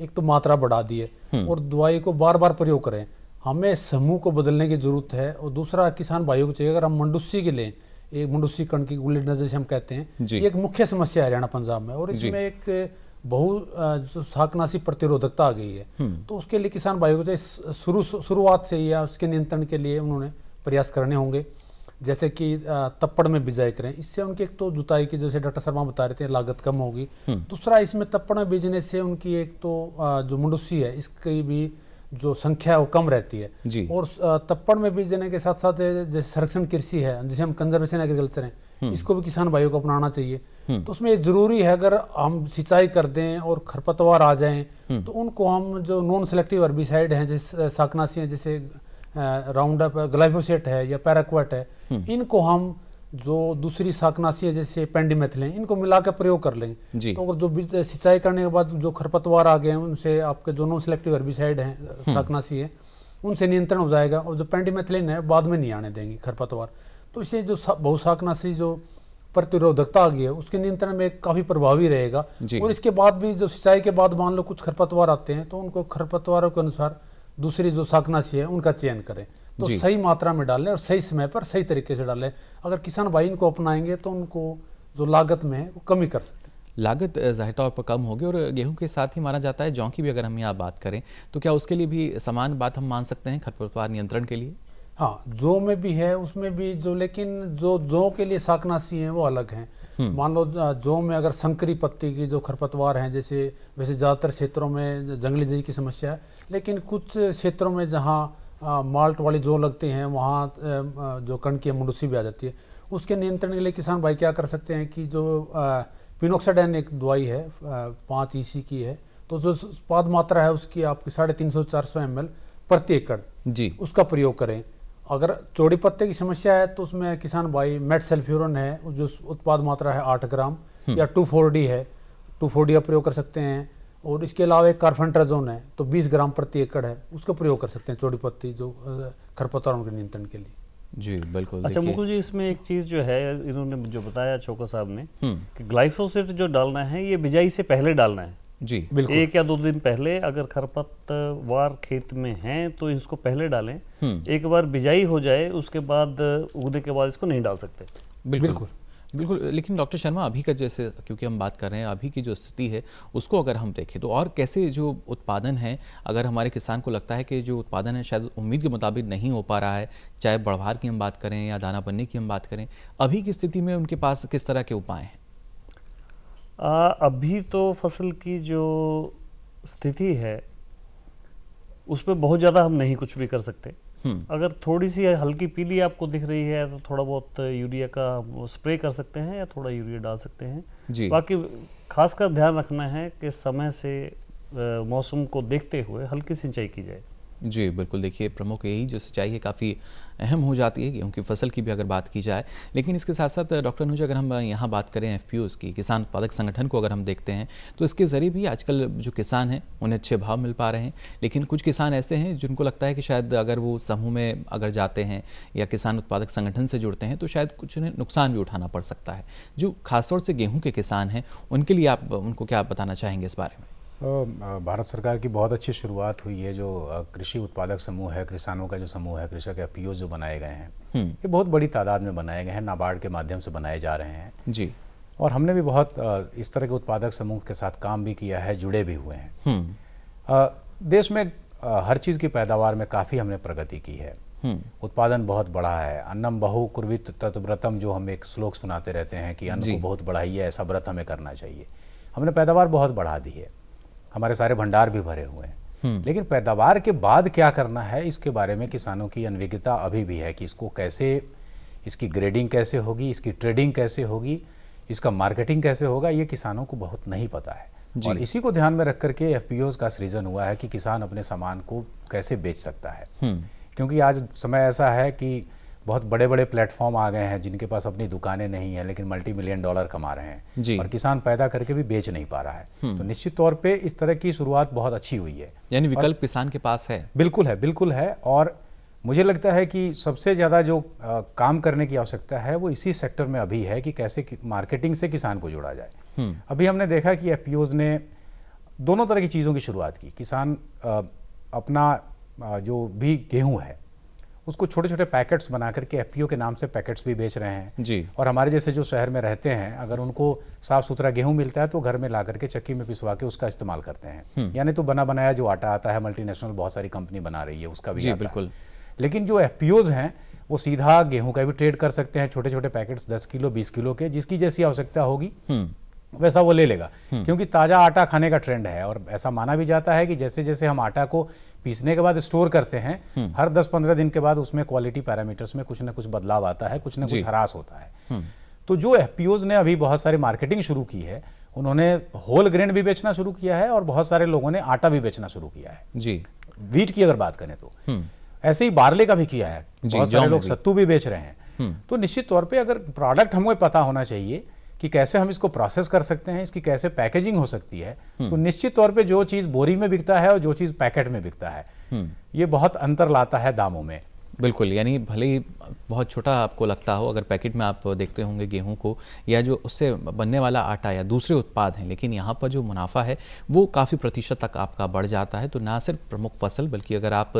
एक तो मात्रा बढ़ा दी है हम्म। और दवाई को बार बार प्रयोग करें हमें समूह को बदलने की जरूरत है और दूसरा किसान भाइयों को चाहिए अगर हम मंडुस्सी के लें एक मंडुस्सी कण की गुल्ली नजर से हम कहते हैं एक मुख्य समस्या है हरियाणा पंजाब में और इसमें एक बहु शाकनाशी प्रतिरोधकता आ गई है हम्म। तो उसके लिए किसान भाई को शुरू शुरुआत से या उसके नियंत्रण के लिए उन्होंने प्रयास करने होंगे जैसे कि तप्पड़ में बिजाई करें इससे उनकी एक तो जुताई की जैसे डॉक्टर शर्मा बता रहे थे लागत कम होगी हम्म। दूसरा इसमें तप्पड़ में बीजने से उनकी एक तो जो मुंडुसी है इसकी भी जो संख्या है वो कम रहती है और तप्पड़ में बीजने के साथ साथ जैसे संरक्षण कृषि है जिसे हम कंजर्वेशन एग्रीकल्चर है हम्म। इसको भी किसान भाइयों को अपनाना चाहिए हम्म। तो उसमें जरूरी है अगर हम सिंचाई कर दें और खरपतवार आ जाएं हम्म। तो उनको हम जो नॉन सेलेक्टिव अर्बिसाइड हैं जैसे साकनासी हैं जैसे राउंड ग्लाइफोसेट है या पैराक्वाट है इनको हम जो दूसरी साकनासी है जैसे पेंडीमेथिलिन इनको मिलाकर प्रयोग कर लें तो अगर जो सिंचाई करने के बाद जो खरपतवार आ गए हैं उनसे आपके जो नॉन सेलेक्टिव अर्बिसाइड हैं साकनासी है उनसे नियंत्रण हो जाएगा और जो पेंडीमेथिलिन है बाद में नहीं आने देंगे खरपतवार तो इसे जो बहुशाकनाशी जो प्रतिरोधकता आ गई है उसके नियंत्रण में काफी प्रभावी रहेगा और इसके बाद भी जो सिंचाई के बाद मान लो कुछ खरपतवार आते हैं तो उनको खरपतवारों के अनुसार दूसरी जो शाकनाशी है उनका चयन करें तो सही मात्रा में डालें और सही समय पर सही तरीके से डालें अगर किसान भाई इनको अपनाएंगे तो उनको जो लागत में है वो कमी कर सकते हैं लागत ज़ाहिर तौर पर कम होगी और गेहूं के साथ ही माना जाता है जौ की भी अगर हम यहाँ बात करें तो क्या उसके लिए भी समान बात हम मान सकते हैं खरपतवार नियंत्रण के लिए हाँ जो में भी है उसमें भी जो लेकिन जो जो के लिए शाकनाशी हैं वो अलग हैं हम्म। मान लो जो में अगर संकरी पत्ती की जो खरपतवार हैं जैसे वैसे ज़्यादातर क्षेत्रों में जंगली जी की समस्या है लेकिन कुछ क्षेत्रों में जहाँ माल्ट वाली जो लगते हैं वहाँ जो कण की मुंडसी भी आ जाती है उसके नियंत्रण के लिए किसान भाई क्या कर सकते हैं कि जो पिनोक्साडैन एक दवाई है पाँच ईसी e की है तो जो उत्पाद मात्रा है उसकी आपकी साढ़े तीन सौ चार सौ एम प्रति एकड़ जी उसका प्रयोग करें अगर चौड़ी पत्ते की समस्या है तो उसमें किसान भाई मेट सेल्फ्यूरन है जो उत्पाद मात्रा है आठ ग्राम हम्म। या टू फोर डी है टू फोर डी का प्रयोग कर सकते हैं और इसके अलावा एक कार्फेंट्राजोन है तो बीस ग्राम प्रति एकड़ है उसका प्रयोग कर सकते हैं चौड़ी पत्ती जो खरपतवारों के नियंत्रण के लिए जी बिल्कुल अच्छा मुकुल जी इसमें एक चीज़ जो है इन्होंने जो बताया चोको साहब ने हम्म। कि ग्लाइफोसेट जो डालना है ये बिजाई से पहले डालना है जी बिल्कुल एक या दो दिन पहले अगर खरपतवार खेत में हैं तो इसको पहले डालें हम्म। एक बार बिजाई हो जाए उसके बाद उगने के बाद इसको नहीं डाल सकते बिल्कुल, बिल्कुल। बिल्कुल लेकिन डॉक्टर शर्मा अभी का जैसे क्योंकि हम बात कर रहे हैं अभी की जो स्थिति है उसको अगर हम देखें तो और कैसे जो उत्पादन है अगर हमारे किसान को लगता है कि जो उत्पादन है शायद उम्मीद के मुताबिक नहीं हो पा रहा है चाहे बढ़वार की हम बात करें या दाना बनने की हम बात करें अभी की स्थिति में उनके पास किस तरह के उपाय हैं आ, अभी तो फसल की जो स्थिति है उस पर बहुत ज़्यादा हम नहीं कुछ भी कर सकते हम्म। अगर थोड़ी सी हल्की पीली आपको दिख रही है तो थोड़ा बहुत यूरिया का स्प्रे कर सकते हैं या थोड़ा यूरिया डाल सकते हैं बाकी खासकर ध्यान रखना है कि समय से मौसम को देखते हुए हल्की सिंचाई की जाए जी बिल्कुल देखिए प्रमुख यही जो सिंचाई है काफ़ी अहम हो जाती है गेहूँ की फसल की भी अगर बात की जाए लेकिन इसके साथ साथ डॉक्टर अनुजा अगर हम यहाँ बात करें एफ की किसान उत्पादक संगठन को अगर हम देखते हैं तो इसके ज़रिए भी आजकल जो किसान हैं उन्हें अच्छे भाव मिल पा रहे हैं लेकिन कुछ किसान ऐसे हैं जिनको लगता है कि शायद अगर वो समूह में अगर जाते हैं या किसान उत्पादक संगठन से जुड़ते हैं तो शायद कुछ उन्हें नुकसान भी उठाना पड़ सकता है जो खासतौर से गेहूँ के किसान हैं उनके लिए आप उनको क्या बताना चाहेंगे इस बारे में भारत सरकार की बहुत अच्छी शुरुआत हुई है जो कृषि उत्पादक समूह है किसानों का जो समूह है कृषक एफ जो बनाए गए हैं हम्म। ये बहुत बड़ी तादाद में बनाए गए हैं नाबार्ड के माध्यम से बनाए जा रहे हैं जी और हमने भी बहुत इस तरह के उत्पादक समूह के साथ काम भी किया है जुड़े भी हुए हैं हम्म। देश में हर चीज़ की पैदावार में काफ़ी हमने प्रगति की है हम्म। उत्पादन बहुत बड़ा है अन्नम बहु कुर्वित तत्व्रतम जो हम एक श्लोक सुनाते रहते हैं कि अन्न को बहुत बढ़ाइए ऐसा व्रत हमें करना चाहिए हमने पैदावार बहुत बढ़ा दी है हमारे सारे भंडार भी भरे हुए हैं हम्म। लेकिन पैदावार के बाद क्या करना है इसके बारे में किसानों की अनविज्ञता अभी भी है कि इसको कैसे इसकी ग्रेडिंग कैसे होगी इसकी ट्रेडिंग कैसे होगी इसका मार्केटिंग कैसे होगा ये किसानों को बहुत नहीं पता है और इसी को ध्यान में रख करके एफ का सृजन हुआ है कि किसान अपने सामान को कैसे बेच सकता है हम्म। क्योंकि आज समय ऐसा है कि बहुत बड़े बड़े प्लेटफॉर्म आ गए हैं जिनके पास अपनी दुकानें नहीं है लेकिन मल्टी मिलियन डॉलर कमा रहे हैं और किसान पैदा करके भी बेच नहीं पा रहा है हम्म। तो निश्चित तौर पे इस तरह की शुरुआत बहुत अच्छी हुई है यानी विकल्प किसान के पास है बिल्कुल है बिल्कुल है और मुझे लगता है कि सबसे ज़्यादा जो आ, काम करने की आवश्यकता है वो इसी सेक्टर में अभी है कि कैसे कि, मार्केटिंग से किसान को जोड़ा जाए हम्म। अभी हमने देखा कि एफ ने दोनों तरह की चीज़ों की शुरुआत की किसान अपना जो भी गेहूं है उसको छोटे छोटे पैकेट्स बना करके एफ के नाम से पैकेट्स भी बेच रहे हैं जी और हमारे जैसे जो शहर में रहते हैं अगर उनको साफ सुथरा गेहूं मिलता है तो घर में ला करके चक्की में पिसवा के उसका इस्तेमाल करते हैं हम्म। यानी तो बना बनाया जो आटा आता है मल्टीनेशनल बहुत सारी कंपनी बना रही है उसका भी बिल्कुल लेकिन जो एफ हैं वो सीधा गेहूं का भी ट्रेड कर सकते हैं छोटे छोटे पैकेट्स दस किलो बीस किलो के जिसकी जैसी आवश्यकता होगी हम्म। वैसा वो ले लेगा हम्म। क्योंकि ताज़ा आटा खाने का ट्रेंड है और ऐसा माना भी जाता है कि जैसे जैसे हम आटा को पीसने के बाद स्टोर करते हैं हम्म। हर 10-15 दिन के बाद उसमें क्वालिटी पैरामीटर्स में कुछ ना कुछ बदलाव आता है कुछ ना कुछ हरास होता है हम्म। तो जो एफ ने अभी बहुत सारी मार्केटिंग शुरू की है उन्होंने होल ग्रेन भी बेचना शुरू किया है और बहुत सारे लोगों ने आटा भी बेचना शुरू किया है जी वीट की अगर बात करें तो हम्म। ऐसे ही बार्ले का भी किया है बहुत सारे लोग सत्तू भी बेच रहे हैं तो निश्चित तौर पे अगर प्रोडक्ट हमें पता होना चाहिए कि कैसे हम इसको प्रोसेस कर सकते हैं इसकी कैसे पैकेजिंग हो सकती है हम्म। तो निश्चित तौर पे जो चीज़ बोरी में बिकता है और जो चीज़ पैकेट में बिकता है हम्म। ये बहुत अंतर लाता है दामों में बिल्कुल यानी भले ही बहुत छोटा आपको लगता हो अगर पैकेट में आप देखते होंगे गेहूँ को या जो उससे बनने वाला आटा या दूसरे उत्पाद हैं लेकिन यहाँ पर जो मुनाफा है वो काफ़ी प्रतिशत तक आपका बढ़ जाता है तो ना सिर्फ प्रमुख फसल बल्कि अगर आप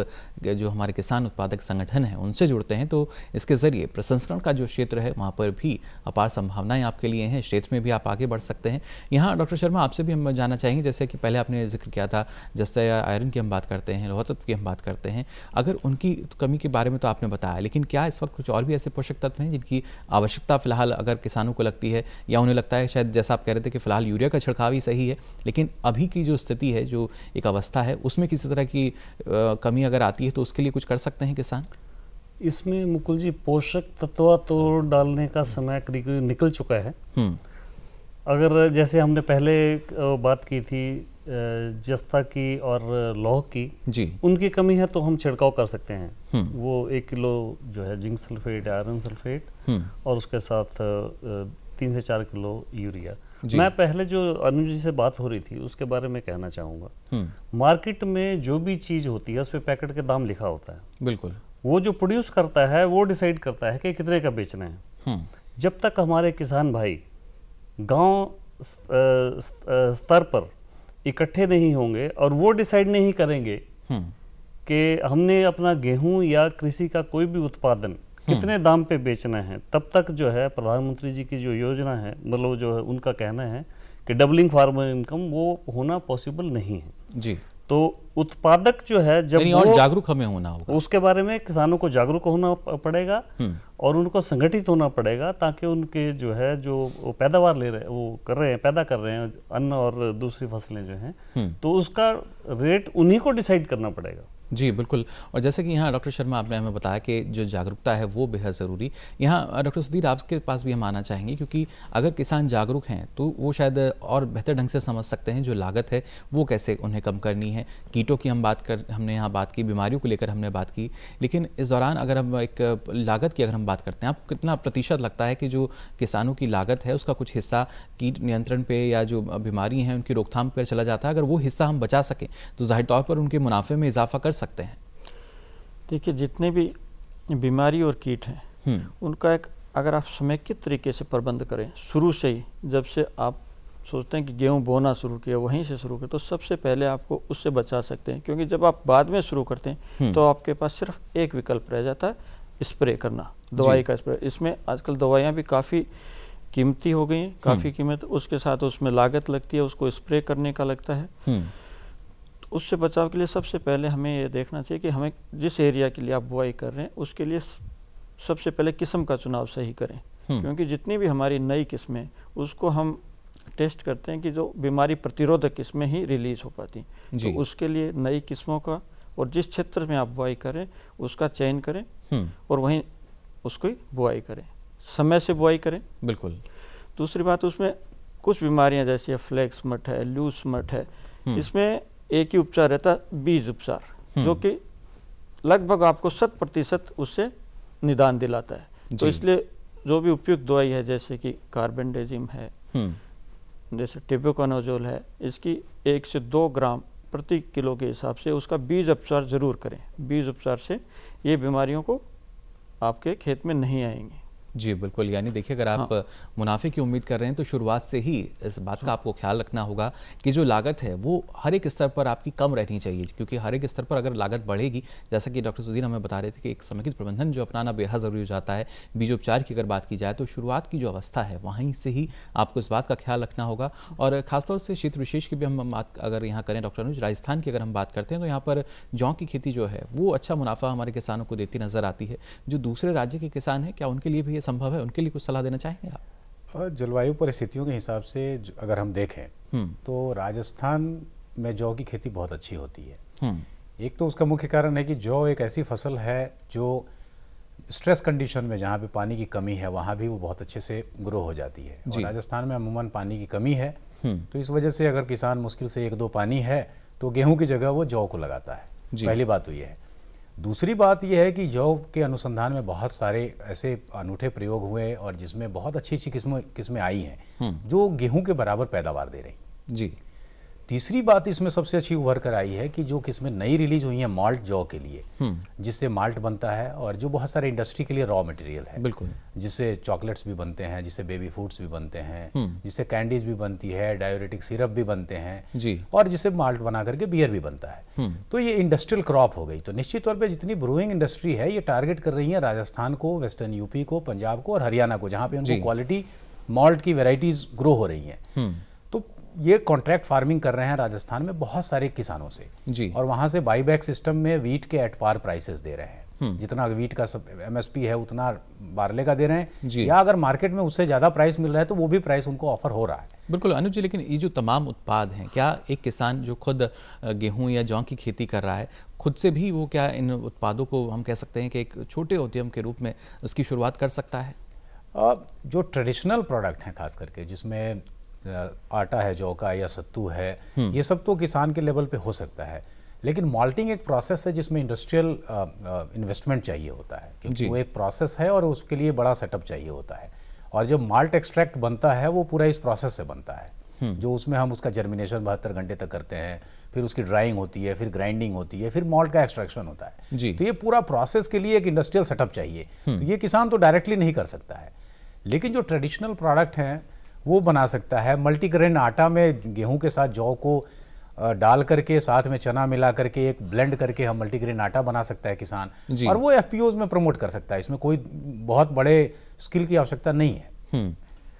जो हमारे किसान उत्पादक संगठन हैं उनसे जुड़ते हैं तो इसके ज़रिए प्रसंस्करण का जो क्षेत्र है वहाँ पर भी अपार संभावनाएँ आपके लिए हैं क्षेत्र में भी आप आगे बढ़ सकते हैं यहाँ डॉक्टर शर्मा आपसे भी हम जानना चाहेंगे जैसे कि पहले आपने जिक्र किया था जस्ता या आयरन की हम बात करते हैं रोहतत्व की हम बात करते हैं अगर उनकी कमी के बारे में तो आपने बताया लेकिन क्या इस वक्त कुछ और भी ऐसे पोषक तत्व हैं जिनकी आवश्यकता फ़िलहाल अगर किसानों को लगती है या उन्हें लगता है शायद जैसा आप कह रहे थे कि फ़िलहाल यूरिया का छिड़काव ही सही है लेकिन अभी की जो स्थिति है जो एक अवस्था है उसमें किसी तरह की कमी अगर आती है तो उसके लिए कुछ कर सकते हैं किसान इसमें मुकुल जी पोषक तत्व तो डालने का समय करीब निकल चुका है अगर जैसे हमने पहले बात की थी जस्ता की और लौह की जी उनकी कमी है तो हम छिड़काव कर सकते हैं हम्म। वो एक किलो जो है जिंक सल्फेट आयरन सल्फेट हम्म। और उसके साथ तीन से चार किलो यूरिया मैं पहले जो अनु जी से बात हो रही थी उसके बारे में कहना चाहूँगा हम्म। मार्केट में जो भी चीज़ होती है उस पर पैकेट के दाम लिखा होता है बिल्कुल वो जो प्रोड्यूस करता है वो डिसाइड करता है कि कितने का बेचना है जब तक हमारे किसान भाई गांव स्तर पर इकट्ठे नहीं होंगे और वो डिसाइड नहीं करेंगे हम्म। कि हमने अपना गेहूं या कृषि का कोई भी उत्पादन हम्म। कितने दाम पे बेचना है तब तक जो है प्रधानमंत्री जी की जो योजना है मतलब जो है उनका कहना है कि डबलिंग फार्मर इनकम वो होना पॉसिबल नहीं है जी तो उत्पादक जो है जब और जागरूक हमें होना होगा उसके बारे में किसानों को जागरूक होना पड़ेगा हम्म। और उनको संगठित होना पड़ेगा ताकि उनके जो है जो पैदावार ले रहे वो कर रहे हैं पैदा कर रहे हैं अन्न और दूसरी फसलें जो हैं हम्म। तो उसका रेट उन्हीं को डिसाइड करना पड़ेगा जी बिल्कुल और जैसे कि यहाँ डॉक्टर शर्मा आपने हमें बताया कि जो जागरूकता है वो बेहद ज़रूरी यहाँ डॉक्टर सुधीर आपके पास भी हम आना चाहेंगे क्योंकि अगर किसान जागरूक हैं तो वो शायद और बेहतर ढंग से समझ सकते हैं जो लागत है वो कैसे उन्हें कम करनी है कीटों की हम बात कर हमने यहाँ बात की बीमारियों को लेकर हमने बात की लेकिन इस दौरान अगर हम एक लागत की अगर हम बात करते हैं आपको कितना प्रतिशत लगता है कि जो किसानों की लागत है उसका कुछ हिस्सा कीट नियंत्रण पर या जो बीमारी हैं उनकी रोकथाम पर चला जाता है अगर वो हिस्सा हम बचा सकें तो जाहिर तौर पर उनके मुनाफे में इजाफा कर सकते हैं देखिए जितने भी बीमारी और कीट हैं हम्म। उनका एक अगर आप समय के तरीके से प्रबंध करें शुरू से ही जब से आप सोचते हैं कि गेहूं बोना शुरू किया वहीं से शुरू करें तो सबसे पहले आपको उससे बचा सकते हैं क्योंकि जब आप बाद में शुरू करते हैं हम्म। तो आपके पास सिर्फ एक विकल्प रह जाता है स्प्रे करना दवाई का स्प्रे इसमें आजकल दवाइयाँ भी काफ़ी कीमती हो गई हैं काफ़ी हम्म। कीमत उसके साथ उसमें लागत लगती है उसको स्प्रे करने का लगता है उससे बचाव के लिए सबसे पहले हमें ये देखना चाहिए कि हमें जिस एरिया के लिए आप बुआई कर रहे हैं उसके लिए सबसे पहले किस्म का चुनाव सही करें हम्म। क्योंकि जितनी भी हमारी नई किस्में उसको हम टेस्ट करते हैं कि जो बीमारी प्रतिरोधक किस्में ही रिलीज हो पाती तो उसके लिए नई किस्मों का और जिस क्षेत्र में आप बुआई करें उसका चयन करें हम्म। और वहीं उसको बुआई करें समय से बुआई करें बिल्कुल दूसरी बात उसमें कुछ बीमारियां जैसे फ्लैक्स मठ है लूस मठ है हम्म। इसमें एक ही उपचार रहता है बीज उपचार हम्म। जो कि लगभग आपको शत प्रतिशत उससे निदान दिलाता है तो इसलिए जो भी उपयुक्त दवाई है जैसे कि कार्बेंडेजिम है हम्म। जैसे टिब्योकोनाजोल है इसकी एक से दो ग्राम प्रति किलो के हिसाब से उसका बीज उपचार जरूर करें बीज उपचार से ये बीमारियों को आपके खेत में नहीं आएंगी जी बिल्कुल यानी देखिए अगर आप हाँ। मुनाफे की उम्मीद कर रहे हैं तो शुरुआत से ही इस बात का हाँ। आपको ख्याल रखना होगा कि जो लागत है वो हर एक स्तर पर आपकी कम रहनी चाहिए क्योंकि हर एक स्तर पर अगर लागत बढ़ेगी जैसा कि डॉक्टर सुधीर हमें बता रहे थे कि एक समेकित प्रबंधन जो अपनाना बेहद ज़रूरी हो जाता है बीजोपचार की अगर बात की जाए तो शुरुआत की जो अवस्था है वहीं से ही आपको इस बात का ख्याल रखना होगा और ख़ासतौर से क्षेत्र विशेष की भी हम बात अगर यहाँ करें डॉक्टर अनुज राजस्थान की अगर हम बात करते हैं तो यहाँ पर जौ की खेती जो है वो अच्छा मुनाफा हमारे किसानों को देती नज़र आती है जो दूसरे राज्य के किसान हैं क्या उनके लिए भी लिए संभव है उनके लिए कुछ सलाह देना चाहेंगे आप जलवायु परिस्थितियों के हिसाब से अगर हम देखें हम्म। तो राजस्थान में जौ की खेती बहुत अच्छी होती है हम्म। एक तो उसका मुख्य कारण है कि जौ एक ऐसी फसल है जो स्ट्रेस कंडीशन में जहाँ पे पानी की कमी है वहाँ भी वो बहुत अच्छे से ग्रो हो जाती है और राजस्थान में अमूमन पानी की कमी है हम्म। तो इस वजह से अगर किसान मुश्किल से एक दो पानी है तो गेहूं की जगह वो जौ को लगाता है पहली बात तो ये है दूसरी बात यह है कि जौ के अनुसंधान में बहुत सारे ऐसे अनूठे प्रयोग हुए और जिसमें बहुत अच्छी अच्छी किस्म किस्में आई हैं हम्म। जो गेहूं के बराबर पैदावार दे रही जी तीसरी बात इसमें सबसे अच्छी उभर कर आई है कि जो किसमें नई रिलीज हुई है माल्ट जॉ के लिए हम्म। जिससे माल्ट बनता है और जो बहुत सारे इंडस्ट्री के लिए रॉ मटेरियल है बिल्कुल जिससे चॉकलेट्स भी बनते हैं जिससे बेबी फूड्स भी बनते हैं हम्म। जिससे कैंडीज भी बनती है डायोरेटिक सिरप भी बनते हैं जी और जिससे माल्ट बना करके बियर भी बनता है हम्म। तो ये इंडस्ट्रियल क्रॉप हो गई तो निश्चित तौर पर जितनी ब्रूइंग इंडस्ट्री है ये टारगेट कर रही है राजस्थान को वेस्टर्न यूपी को पंजाब को और हरियाणा को जहाँ पे उनकी क्वालिटी माल्ट की वेराइटीज ग्रो हो रही है ये कॉन्ट्रैक्ट फार्मिंग कर रहे हैं राजस्थान में बहुत सारे किसानों से जी और वहां से बाईबैक सिस्टम में वीट के एट पार प्राइसेस दे रहे हैं हम्म। जितना वीट का सब एमएसपी है उतना बारले का दे रहे हैं जी या अगर मार्केट में उससे ज्यादा प्राइस मिल रहा है तो वो भी प्राइस उनको ऑफर हो रहा है बिल्कुल अनुज जी लेकिन ये जो तमाम उत्पाद हैं क्या एक किसान जो खुद गेहूं या जौ की खेती कर रहा है खुद से भी वो क्या इन उत्पादों को हम कह सकते हैं कि एक छोटे उद्यम के रूप में उसकी शुरुआत कर सकता है जो ट्रेडिशनल प्रोडक्ट हैं खास करके जिसमें आटा है जौ का या सत्तू है हम्म। ये सब तो किसान के लेवल पे हो सकता है लेकिन मॉल्टिंग एक प्रोसेस है जिसमें इंडस्ट्रियल इन्वेस्टमेंट चाहिए होता है क्योंकि वो एक प्रोसेस है और उसके लिए बड़ा सेटअप चाहिए होता है और जब माल्ट एक्सट्रैक्ट बनता है वो पूरा इस प्रोसेस से बनता है हम्म। जो उसमें हम उसका जर्मिनेशन बहत्तर घंटे तक करते हैं फिर उसकी ड्राइंग होती है फिर ग्राइंडिंग होती है फिर मॉल्ट का एक्सट्रैक्शन होता है जी। तो ये पूरा प्रोसेस के लिए एक इंडस्ट्रियल सेटअप चाहिए हम्म। तो ये किसान तो डायरेक्टली नहीं कर सकता है लेकिन जो ट्रेडिशनल प्रोडक्ट हैं वो बना सकता है मल्टीग्रेन आटा में गेहूं के साथ जौ को डाल करके साथ में चना मिला करके एक ब्लेंड करके हम मल्टीग्रेन आटा बना सकता है किसान और वो एफ में प्रमोट कर सकता है इसमें कोई बहुत बड़े स्किल की आवश्यकता नहीं है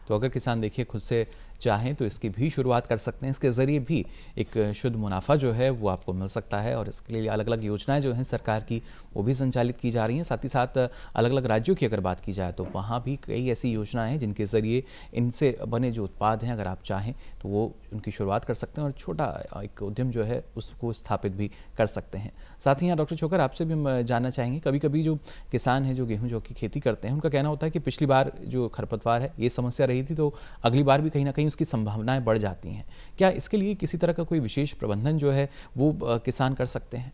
तो अगर किसान देखिए खुद से चाहें तो इसकी भी शुरुआत कर सकते हैं इसके ज़रिए भी एक शुद्ध मुनाफा जो है वो आपको मिल सकता है और इसके लिए अलग अलग योजनाएं जो हैं सरकार की वो भी संचालित की जा रही हैं साथ ही साथ अलग अलग राज्यों की अगर बात की जाए तो वहाँ भी कई ऐसी योजनाएं हैं जिनके ज़रिए इनसे बने जो उत्पाद हैं अगर आप चाहें तो वो उनकी शुरुआत कर सकते हैं और छोटा एक उद्यम जो है उसको स्थापित भी कर सकते हैं साथ ही यहाँ डॉक्टर छोकर आपसे भी जानना चाहेंगे कभी कभी जो किसान हैं जो गेहूँ जो की खेती करते हैं उनका कहना होता है कि पिछली बार जो खरपतवार है ये समस्या रही थी तो अगली बार भी कहीं ना कहीं उसकी संभावनाएँ बढ़ जाती हैं क्या इसके लिए किसी तरह का कोई विशेष प्रबंधन जो है वो किसान कर सकते हैं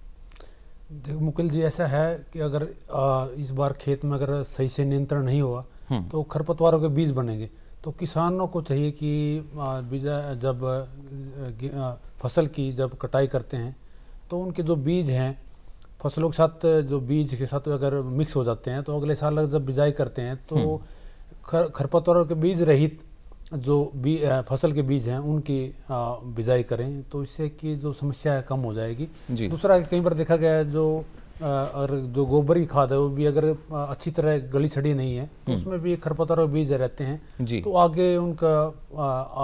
देखो मुकुल जी ऐसा है कि अगर आ, इस बार खेत में अगर सही से नियंत्रण नहीं हुआ हम्म। तो खरपतवारों के बीज बनेंगे तो किसानों को चाहिए कि बीजा जब फसल की जब कटाई करते हैं तो उनके जो बीज हैं फसलों के साथ जो बीज के साथ अगर मिक्स हो जाते हैं तो अगले साल जब बिजाई करते हैं तो हम्म। खर खरपतवारों के बीज रहित जो बी फसल के बीज हैं उनकी बिजाई करें तो इससे कि जो समस्या है कम हो जाएगी दूसरा कई बार देखा गया है जो और जो गोबर की खाद है वो भी अगर अच्छी तरह गली छड़ी नहीं है तो हम्म। उसमें भी खरपतवार और बीज रहते हैं तो आगे उनका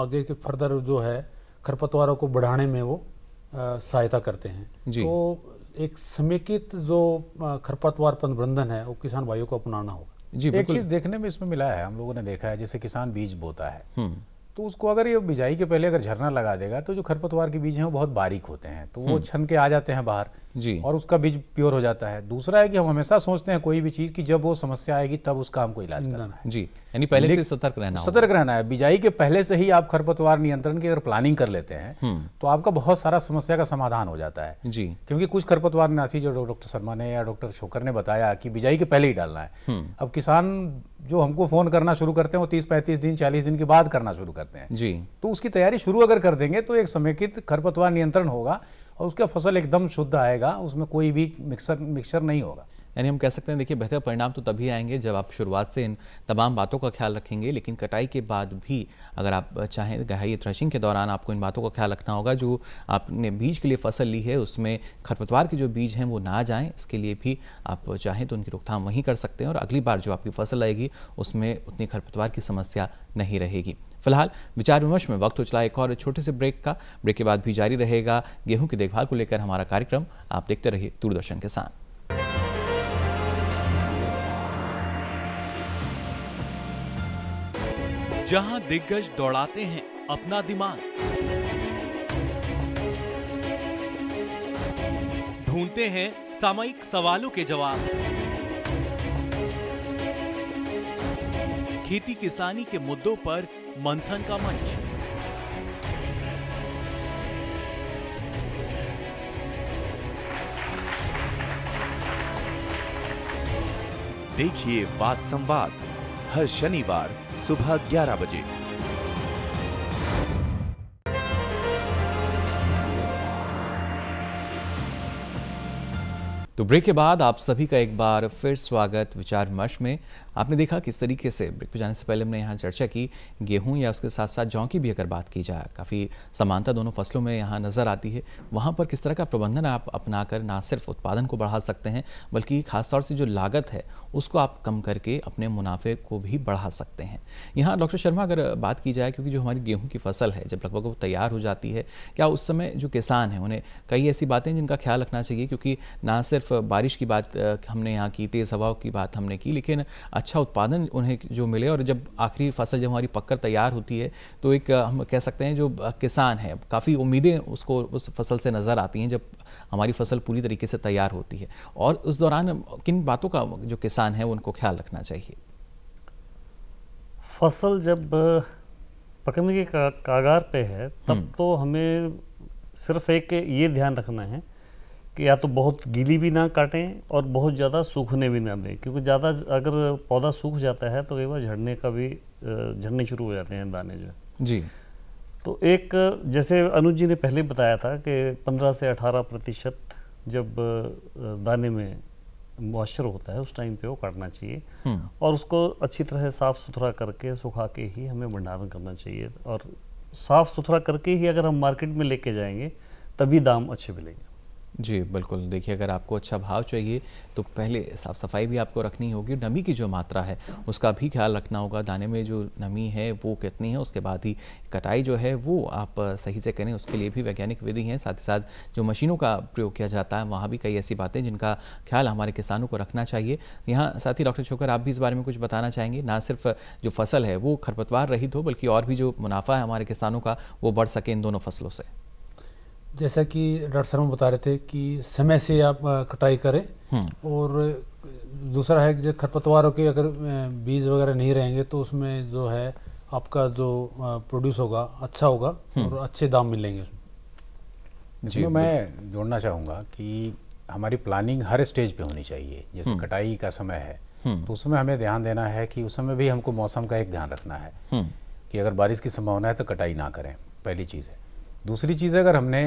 आगे के फर्दर जो है खरपतवारों को बढ़ाने में वो सहायता करते हैं तो एक समेकित जो खरपतवार प्रबंधन है वो किसान भाइयों को अपनाना होगा जी एक चीज देखने में इसमें मिला है हम लोगों ने देखा है जैसे किसान बीज बोता है हम्म। तो उसको अगर ये बिजाई के पहले अगर झरना लगा देगा तो जो खरपतवार के बीज हैं वो बहुत बारीक होते हैं तो वो हम्म। छन के आ जाते हैं बाहर जी और उसका बीज प्योर हो जाता है दूसरा है कि हम हमेशा सोचते हैं कोई भी चीज की जब वो समस्या आएगी तब उसका हमको इलाज करना है जी यानी पहले से सतर्क रहना सतर्क रहना है बिजाई के पहले से ही आप खरपतवार नियंत्रण की अगर प्लानिंग कर लेते हैं हम्म। तो आपका बहुत सारा समस्या का समाधान हो जाता है जी क्योंकि कुछ खरपतवार नासी जो डॉक्टर शर्मा ने या डॉक्टर शोकर ने बताया कि बिजाई के पहले ही डालना है हम्म। अब किसान जो हमको फोन करना शुरू करते हैं वो तीस पैंतीस दिन चालीस दिन के बाद करना शुरू करते हैं जी तो उसकी तैयारी शुरू अगर कर देंगे तो एक समेकित खरपतवार नियंत्रण होगा और उसका फसल एकदम शुद्ध आएगा उसमें कोई भी मिक्सर मिक्सचर नहीं होगा यानी हम कह सकते हैं देखिए बेहतर परिणाम तो तभी आएंगे जब आप शुरुआत से इन तमाम बातों का ख्याल रखेंगे लेकिन कटाई के बाद भी अगर आप चाहें गहरी थ्रेशिंग के दौरान आपको इन बातों का ख्याल रखना होगा जो आपने बीज के लिए फसल ली है उसमें खरपतवार के जो बीज हैं वो ना जाएं इसके लिए भी आप चाहें तो उनकी रोकथाम वहीं कर सकते हैं और अगली बार जो आपकी फसल आएगी उसमें उतनी खरपतवार की समस्या नहीं रहेगी फिलहाल विचार विमर्श में वक्त चला एक और छोटे से ब्रेक का ब्रेक के बाद भी जारी रहेगा गेहूं की देखभाल को लेकर हमारा कार्यक्रम आप देखते रहिए दूरदर्शन के साथ जहां दिग्गज दौड़ाते हैं अपना दिमाग ढूंढते हैं सामयिक सवालों के जवाब खेती किसानी के मुद्दों पर मंथन का मंच देखिए वाद संवाद हर शनिवार सुबह 11 बजे तो ब्रेक के बाद आप सभी का एक बार फिर स्वागत विचार विमर्श में आपने देखा किस तरीके से ब्रेक पे जाने से पहले हमने यहाँ चर्चा की गेहूँ या उसके साथ साथ जौ की भी अगर बात की जाए काफ़ी समानता दोनों फसलों में यहाँ नज़र आती है वहाँ पर किस तरह का प्रबंधन आप अपना कर ना सिर्फ उत्पादन को बढ़ा सकते हैं बल्कि खासतौर से जो लागत है उसको आप कम करके अपने मुनाफे को भी बढ़ा सकते हैं यहाँ डॉक्टर शर्मा अगर बात की जाए क्योंकि जो हमारी गेहूँ की फसल है जब लगभग वो तैयार हो जाती है क्या उस समय जो किसान हैं उन्हें कई ऐसी बातें जिनका ख्याल रखना चाहिए क्योंकि ना सिर्फ बारिश की बात हमने यहाँ की तेज़ हवाओं की बात हमने की लेकिन अच्छा उत्पादन उन्हें जो मिले और जब आखिरी फसल जब हमारी पककर तैयार होती है तो एक हम कह सकते हैं जो किसान है काफ़ी उम्मीदें उसको उस फसल से नज़र आती हैं जब हमारी फसल पूरी तरीके से तैयार होती है और उस दौरान किन बातों का जो किसान है उनको ख्याल रखना चाहिए फसल जब पकने के का, कागार पे है तब हम्म। तो हमें सिर्फ एक ये ध्यान रखना है कि या तो बहुत गीली भी ना काटें और बहुत ज़्यादा सूखने भी ना दें क्योंकि ज़्यादा अगर पौधा सूख जाता है तो कई बार झड़ने का भी झड़ने शुरू हो जाते हैं दाने जो जी तो एक जैसे अनुज जी ने पहले बताया था कि 15 से 18 प्रतिशत जब दाने में मॉइस्चर होता है उस टाइम पे वो काटना चाहिए हम्म। और उसको अच्छी तरह साफ़ सुथरा करके सुखा के ही हमें भंडारण करना चाहिए और साफ़ सुथरा करके ही अगर हम मार्केट में लेके जाएंगे तभी दाम अच्छे मिलेंगे जी बिल्कुल देखिए अगर आपको अच्छा भाव चाहिए तो पहले साफ़ सफाई भी आपको रखनी होगी नमी की जो मात्रा है उसका भी ख्याल रखना होगा दाने में जो नमी है वो कितनी है उसके बाद ही कटाई जो है वो आप सही से करें उसके लिए भी वैज्ञानिक विधि हैं साथ ही साथ जो मशीनों का प्रयोग किया जाता है वहाँ भी कई ऐसी बातें जिनका ख्याल हमारे किसानों को रखना चाहिए यहाँ साथ ही डॉक्टर छोकर आप भी इस बारे में कुछ बताना चाहेंगे ना सिर्फ जो फसल है वो खरपतवार रहित हो बल्कि और भी जो मुनाफा है हमारे किसानों का वो बढ़ सके इन दोनों फसलों से जैसा कि डॉक्टर साहब बता रहे थे कि समय से आप कटाई करें हम्म। और दूसरा है कि जो खरपतवारों के अगर बीज वगैरह नहीं रहेंगे तो उसमें जो है आपका जो प्रोड्यूस होगा अच्छा होगा हम्म। और अच्छे दाम मिलेंगे उसमें जी मैं जोड़ना चाहूँगा कि हमारी प्लानिंग हर स्टेज पे होनी चाहिए जैसे हम्म। कटाई का समय है तो उस समय हमें ध्यान देना है कि उस समय भी हमको मौसम का एक ध्यान रखना है कि अगर बारिश की संभावना है तो कटाई ना करें पहली चीज़ है दूसरी चीज़ अगर हमने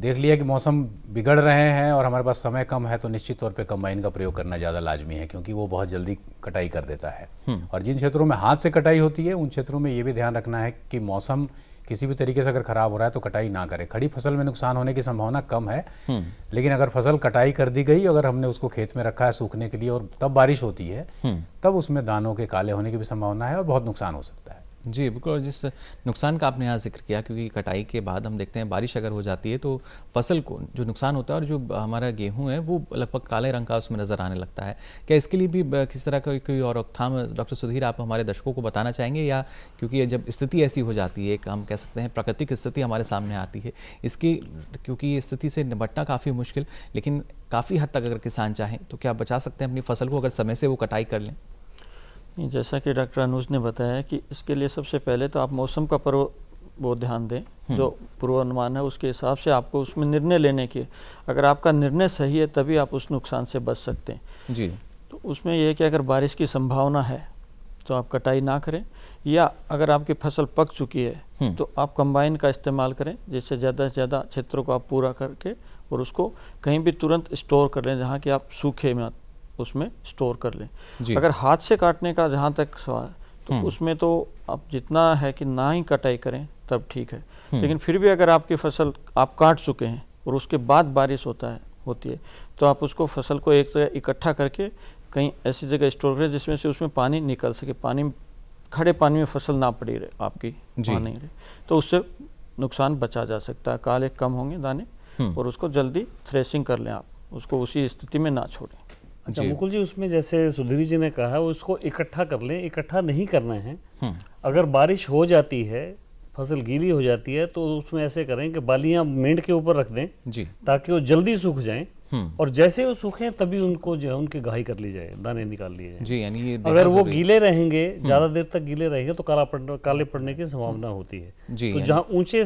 देख लिया कि मौसम बिगड़ रहे हैं और हमारे पास समय कम है तो निश्चित तौर पे कंबाइन का प्रयोग करना ज़्यादा लाजमी है क्योंकि वो बहुत जल्दी कटाई कर देता है हम्म। और जिन क्षेत्रों में हाथ से कटाई होती है उन क्षेत्रों में ये भी ध्यान रखना है कि मौसम किसी भी तरीके से अगर खराब हो रहा है तो कटाई ना करें खड़ी फसल में नुकसान होने की संभावना कम है हम्म। लेकिन अगर फसल कटाई कर दी गई अगर हमने उसको खेत में रखा है सूखने के लिए और तब बारिश होती है हम्म। तब उसमें दानों के काले होने की भी संभावना है और बहुत नुकसान हो सकता है जी बिल्कुल जिस नुकसान का आपने यहाँ जिक्र किया क्योंकि कटाई के बाद हम देखते हैं बारिश अगर हो जाती है तो फसल को जो नुकसान होता है और जो हमारा गेहूं है वो लगभग काले रंग का उसमें नज़र आने लगता है क्या इसके लिए भी किस तरह का कोई और रोकथाम डॉक्टर सुधीर आप हमारे दर्शकों को बताना चाहेंगे या क्योंकि जब स्थिति ऐसी हो जाती है हम कह सकते हैं प्राकृतिक स्थिति हमारे सामने आती है इसकी क्योंकि स्थिति से निपटना काफ़ी मुश्किल लेकिन काफ़ी हद तक अगर किसान चाहें तो क्या बचा सकते हैं अपनी फसल को अगर समय से वो कटाई कर लें जैसा कि डॉक्टर अनुज ने बताया कि इसके लिए सबसे पहले तो आप मौसम का पर्व वो ध्यान दें हम्म। जो पूर्वानुमान है उसके हिसाब से आपको उसमें निर्णय लेने के अगर आपका निर्णय सही है तभी आप उस नुकसान से बच सकते हैं जी तो उसमें यह है कि अगर बारिश की संभावना है तो आप कटाई ना करें या अगर आपकी फसल पक चुकी है हम्म। तो आप कंबाइन का इस्तेमाल करें जिससे ज़्यादा से ज़्यादा क्षेत्रों को आप पूरा करके और उसको कहीं भी तुरंत स्टोर कर लें जहाँ कि आप सूखे में उसमें स्टोर कर लें अगर हाथ से काटने का जहाँ तक सवाल तो हम्म। उसमें तो आप जितना है कि ना ही कटाई करें तब ठीक है हम्म। लेकिन फिर भी अगर आपकी फसल आप काट चुके हैं और उसके बाद बारिश होता है होती है तो आप उसको फसल को एक जगह इकट्ठा करके कहीं ऐसी जगह स्टोर करें जिसमें से उसमें पानी निकल सके पानी खड़े पानी में फसल ना पड़ी रहे आपकी नहीं रहे तो उससे नुकसान बचा जा सकता है काले कम होंगे दाने हम्म। और उसको जल्दी थ्रेसिंग कर लें आप उसको उसी स्थिति में ना छोड़ें अच्छा मुकुल जी उसमें जैसे सुधीर जी ने कहा उसको इकट्ठा कर लें इकट्ठा नहीं करना है हम्म। अगर बारिश हो जाती है फसल गीली हो जाती है तो उसमें ऐसे करें कि बालियां मेंढ के ऊपर रख दें जी ताकि वो जल्दी सूख जाएं हम्म। और जैसे वो सूखे तभी उनको जो है उनकी गहाई कर ली जाए दाने निकाल लिए जाए जी यानी अगर वो गीले रहेंगे हम्म। ज्यादा देर तक गीले रहेंगे तो काला पड़ने काले पड़ने की संभावना होती है जी तो जहाँ ऊंचे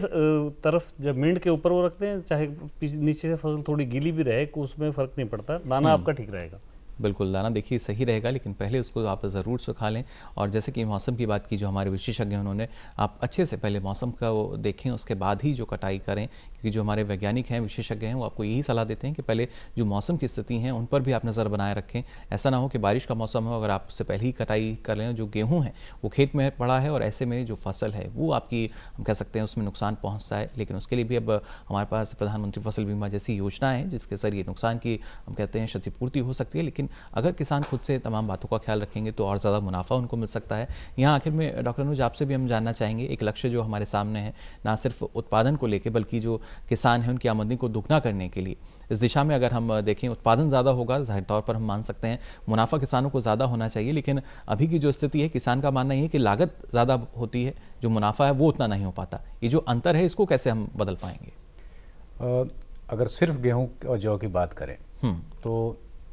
तरफ जब मिंड के ऊपर वो रखते हैं चाहे नीचे से फसल थोड़ी गीली भी रहे उसमें फर्क नहीं पड़ता दाना हम्म। आपका ठीक रहेगा बिल्कुल दाना देखिए सही रहेगा लेकिन पहले उसको आप ज़रूर सुखा लें और जैसे कि मौसम की बात की जो हमारे विशेषज्ञ हैं उन्होंने आप अच्छे से पहले मौसम का वो देखें उसके बाद ही जो कटाई करें क्योंकि जो हमारे वैज्ञानिक हैं विशेषज्ञ हैं वो आपको यही सलाह देते हैं कि पहले जो मौसम की स्थिति हैं उन पर भी आप नज़र बनाए रखें ऐसा ना हो कि बारिश का मौसम हो अगर आप उससे पहले ही कटाई कर रहे हो जो गेहूँ है वो खेत में पड़ा है और ऐसे में जो फसल है वो आपकी हम कह सकते हैं उसमें नुकसान पहुँचता है लेकिन उसके लिए भी अब हमारे पास प्रधानमंत्री फसल बीमा जैसी योजना है जिसके जरिए नुकसान की हम कहते हैं क्षतिपूर्ति हो सकती है लेकिन अगर किसान खुद से तमाम बातों का ख्याल रखेंगे तो और ज़्यादा मुनाफा उनको मिल सकता है यहाँ आखिर में डॉक्टर अनुज आपसे भी हम जानना चाहेंगे एक लक्ष्य जो हमारे सामने है ना सिर्फ उत्पादन को लेकर बल्कि जो किसान हैं उनकी आमदनी को दुगना करने के लिए इस दिशा में अगर हम देखें उत्पादन ज़्यादा होगा जाहिर तौर पर हम मान सकते हैं मुनाफा किसानों को ज़्यादा होना चाहिए लेकिन अभी की जो स्थिति है किसान का मानना ये है कि लागत ज़्यादा होती है जो मुनाफा है वो उतना नहीं हो पाता ये जो अंतर है इसको कैसे हम बदल पाएंगे अगर सिर्फ गेहूँ और जौ की बात करें हम्म। तो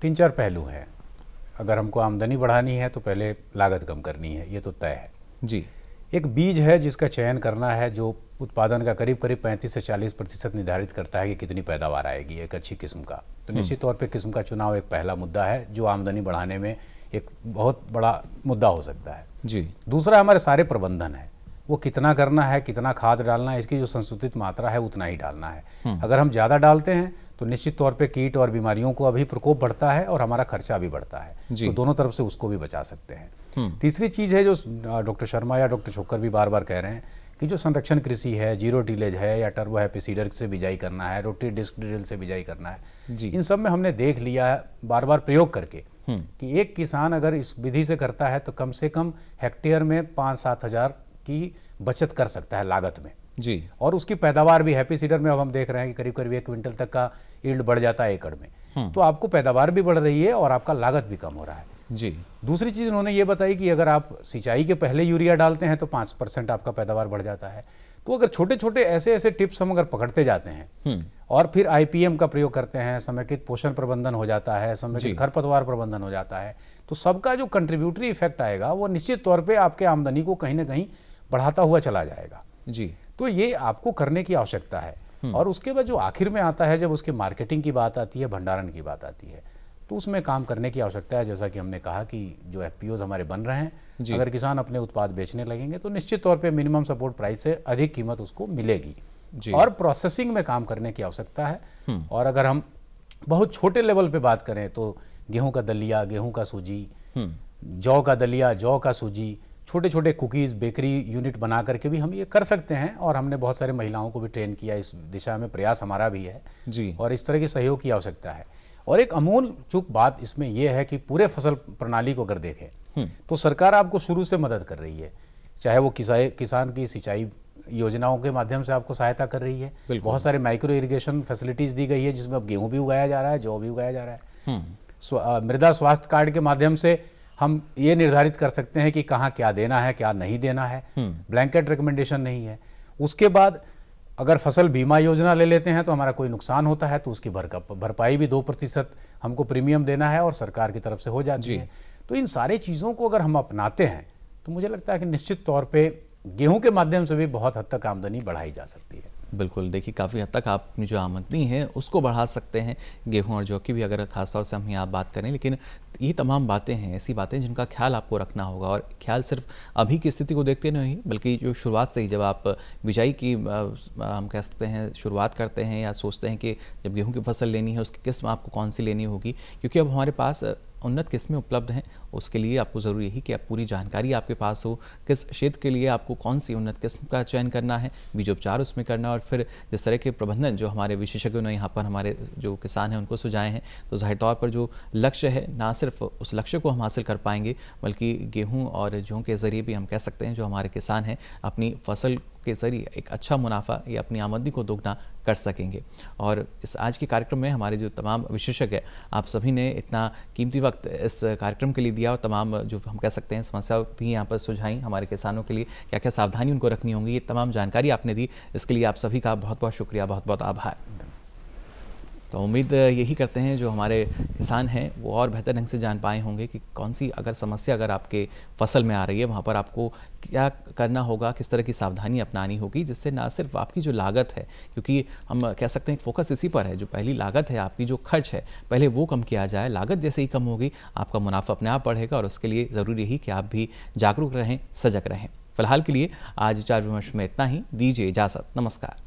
तीन चार पहलू हैं अगर हमको आमदनी बढ़ानी है तो पहले लागत कम करनी है ये तो तय है जी एक बीज है जिसका चयन करना है जो उत्पादन का करीब करीब 35 से 40 प्रतिशत निर्धारित करता है कि कितनी पैदावार आएगी एक अच्छी किस्म का तो हम्म। निश्चित तौर पे किस्म का चुनाव एक पहला मुद्दा है जो आमदनी बढ़ाने में एक बहुत बड़ा मुद्दा हो सकता है जी दूसरा हमारे सारे प्रबंधन है वो कितना करना है कितना खाद डालना है इसकी जो संशोधित मात्रा है उतना ही डालना है हम्म। अगर हम ज़्यादा डालते हैं तो निश्चित तौर पे कीट और बीमारियों को अभी प्रकोप बढ़ता है और हमारा खर्चा भी बढ़ता है तो दोनों तरफ से उसको भी बचा सकते हैं हम्म। तीसरी चीज़ है जो डॉक्टर शर्मा या डॉक्टर छोकर भी बार बार कह रहे हैं कि जो संरक्षण कृषि है जीरो टीलेज है या टर्बो है सीडर से बिजाई करना है रोटी डिस्क ड्रिल से बिजाई करना है जी। इन सब में हमने देख लिया है बार बार प्रयोग करके हम्म। कि एक किसान अगर इस विधि से करता है तो कम से कम हेक्टेयर में पाँच सात हजार की बचत कर सकता है लागत में जी और उसकी पैदावार भी हैप्पी सीडर में अब हम देख रहे हैं कि करीब करीब एक क्विंटल तक का ईल्ड बढ़ जाता है एकड़ में हम्म। तो आपको पैदावार भी बढ़ रही है और आपका लागत भी कम हो रहा है जी दूसरी चीज़ उन्होंने ये बताई कि अगर आप सिंचाई के पहले यूरिया डालते हैं तो पांच परसेंट आपका पैदावार बढ़ जाता है तो अगर छोटे छोटे ऐसे ऐसे टिप्स हम अगर पकड़ते जाते हैं हम्म। और फिर आईपीएम का प्रयोग करते हैं समेकित पोषण प्रबंधन हो जाता है समेकित खरपतवार प्रबंधन हो जाता है तो सबका जो कंट्रीब्यूटरी इफेक्ट आएगा वो निश्चित तौर पर आपके आमदनी को कहीं ना कहीं बढ़ाता हुआ चला जाएगा जी तो ये आपको करने की आवश्यकता है हम्म। और उसके बाद जो आखिर में आता है जब उसके मार्केटिंग की बात आती है भंडारण की बात आती है तो उसमें काम करने की आवश्यकता है जैसा कि हमने कहा कि जो एफ हमारे बन रहे हैं अगर किसान अपने उत्पाद बेचने लगेंगे तो निश्चित तौर पर मिनिमम सपोर्ट प्राइस से अधिक कीमत उसको मिलेगी और प्रोसेसिंग में काम करने की आवश्यकता है हम्म। और अगर हम बहुत छोटे लेवल पे बात करें तो गेहूं का दलिया गेहूं का सूजी हम्म। जौ का दलिया जौ का सूजी छोटे छोटे कुकीज़ बेकरी यूनिट बना करके भी हम ये कर सकते हैं और हमने बहुत सारे महिलाओं को भी ट्रेन किया इस दिशा में प्रयास हमारा भी है जी और इस तरह के सहयोग की आवश्यकता है और एक अमूल चूक बात इसमें यह है कि पूरे फसल प्रणाली को अगर देखें हम्म। तो सरकार आपको शुरू से मदद कर रही है चाहे वो किसा, किसान की सिंचाई योजनाओं के माध्यम से आपको सहायता कर रही है बहुत सारे माइक्रो इरिगेशन फैसिलिटीज दी गई है जिसमें अब गेहूं भी उगाया जा रहा है जौ भी उगाया जा रहा है हम्म। मृदा स्वास्थ्य कार्ड के माध्यम से हम ये निर्धारित कर सकते हैं कि कहाँ क्या देना है क्या नहीं देना है ब्लैंकेट हम्म। रिकमेंडेशन नहीं है उसके बाद अगर फसल बीमा योजना ले लेते हैं तो हमारा कोई नुकसान होता है तो उसकी भरपाई भी दो प्रतिशत हमको प्रीमियम देना है और सरकार की तरफ से हो जाती है तो इन सारी चीज़ों को अगर हम अपनाते हैं तो मुझे लगता है कि निश्चित तौर पे गेहूं के माध्यम से भी बहुत हद तक आमदनी बढ़ाई जा सकती है बिल्कुल देखिए काफ़ी हद तक आप अपनी जो आमदनी है उसको बढ़ा सकते हैं गेहूं और जौ की भी अगर खासतौर से हम यहाँ बात करें लेकिन ये तमाम बातें हैं ऐसी बातें जिनका ख्याल आपको रखना होगा और ख्याल सिर्फ अभी की स्थिति को देखते नहीं बल्कि जो शुरुआत से ही जब आप बिजाई की हम कह सकते हैं शुरुआत करते हैं या सोचते हैं कि जब गेहूँ की फसल लेनी है उसकी किस्म आपको कौन सी लेनी होगी क्योंकि अब हमारे पास उन्नत किस्में उपलब्ध हैं उसके लिए आपको ज़रूरी है कि आप पूरी जानकारी आपके पास हो किस क्षेत्र के लिए आपको कौन सी उन्नत किस्म का चयन करना है बीजोपचार उसमें करना और फिर जिस तरह के प्रबंधन जो हमारे विशेषज्ञों ने यहाँ पर हमारे जो किसान हैं उनको सुझाए हैं तो जाहिर तौर पर जो लक्ष्य है ना सिर्फ उस लक्ष्य को हम हासिल कर पाएंगे बल्कि गेहूँ और जूं के ज़रिए भी हम कह सकते हैं जो हमारे किसान हैं अपनी फसल के ज़रिए एक अच्छा मुनाफा या अपनी आमदनी को दोगुना कर सकेंगे और इस आज के कार्यक्रम में हमारे जो तमाम विशेषज्ञ आप सभी ने इतना कीमती वक्त इस कार्यक्रम के लिए दिया और तमाम जो हम कह सकते हैं समस्या भी यहाँ पर सुझाई हमारे किसानों के लिए क्या क्या सावधानी उनको रखनी होंगी ये तमाम जानकारी आपने दी इसके लिए आप सभी का बहुत बहुत शुक्रिया बहुत बहुत आभार तो उम्मीद यही करते हैं जो हमारे किसान हैं वो और बेहतर ढंग से जान पाए होंगे कि कौन सी अगर समस्या अगर आपके फसल में आ रही है वहाँ पर आपको क्या करना होगा किस तरह की सावधानी अपनानी होगी जिससे ना सिर्फ आपकी जो लागत है क्योंकि हम कह सकते हैं फोकस इसी पर है जो पहली लागत है आपकी जो खर्च है पहले वो कम किया जाए लागत जैसे ही कम होगी आपका मुनाफा अपने आप बढ़ेगा और उसके लिए ज़रूरी यही कि आप भी जागरूक रहें सजग रहें फिलहाल के लिए आज विचार विमर्श में इतना ही दीजिए इजाज़त नमस्कार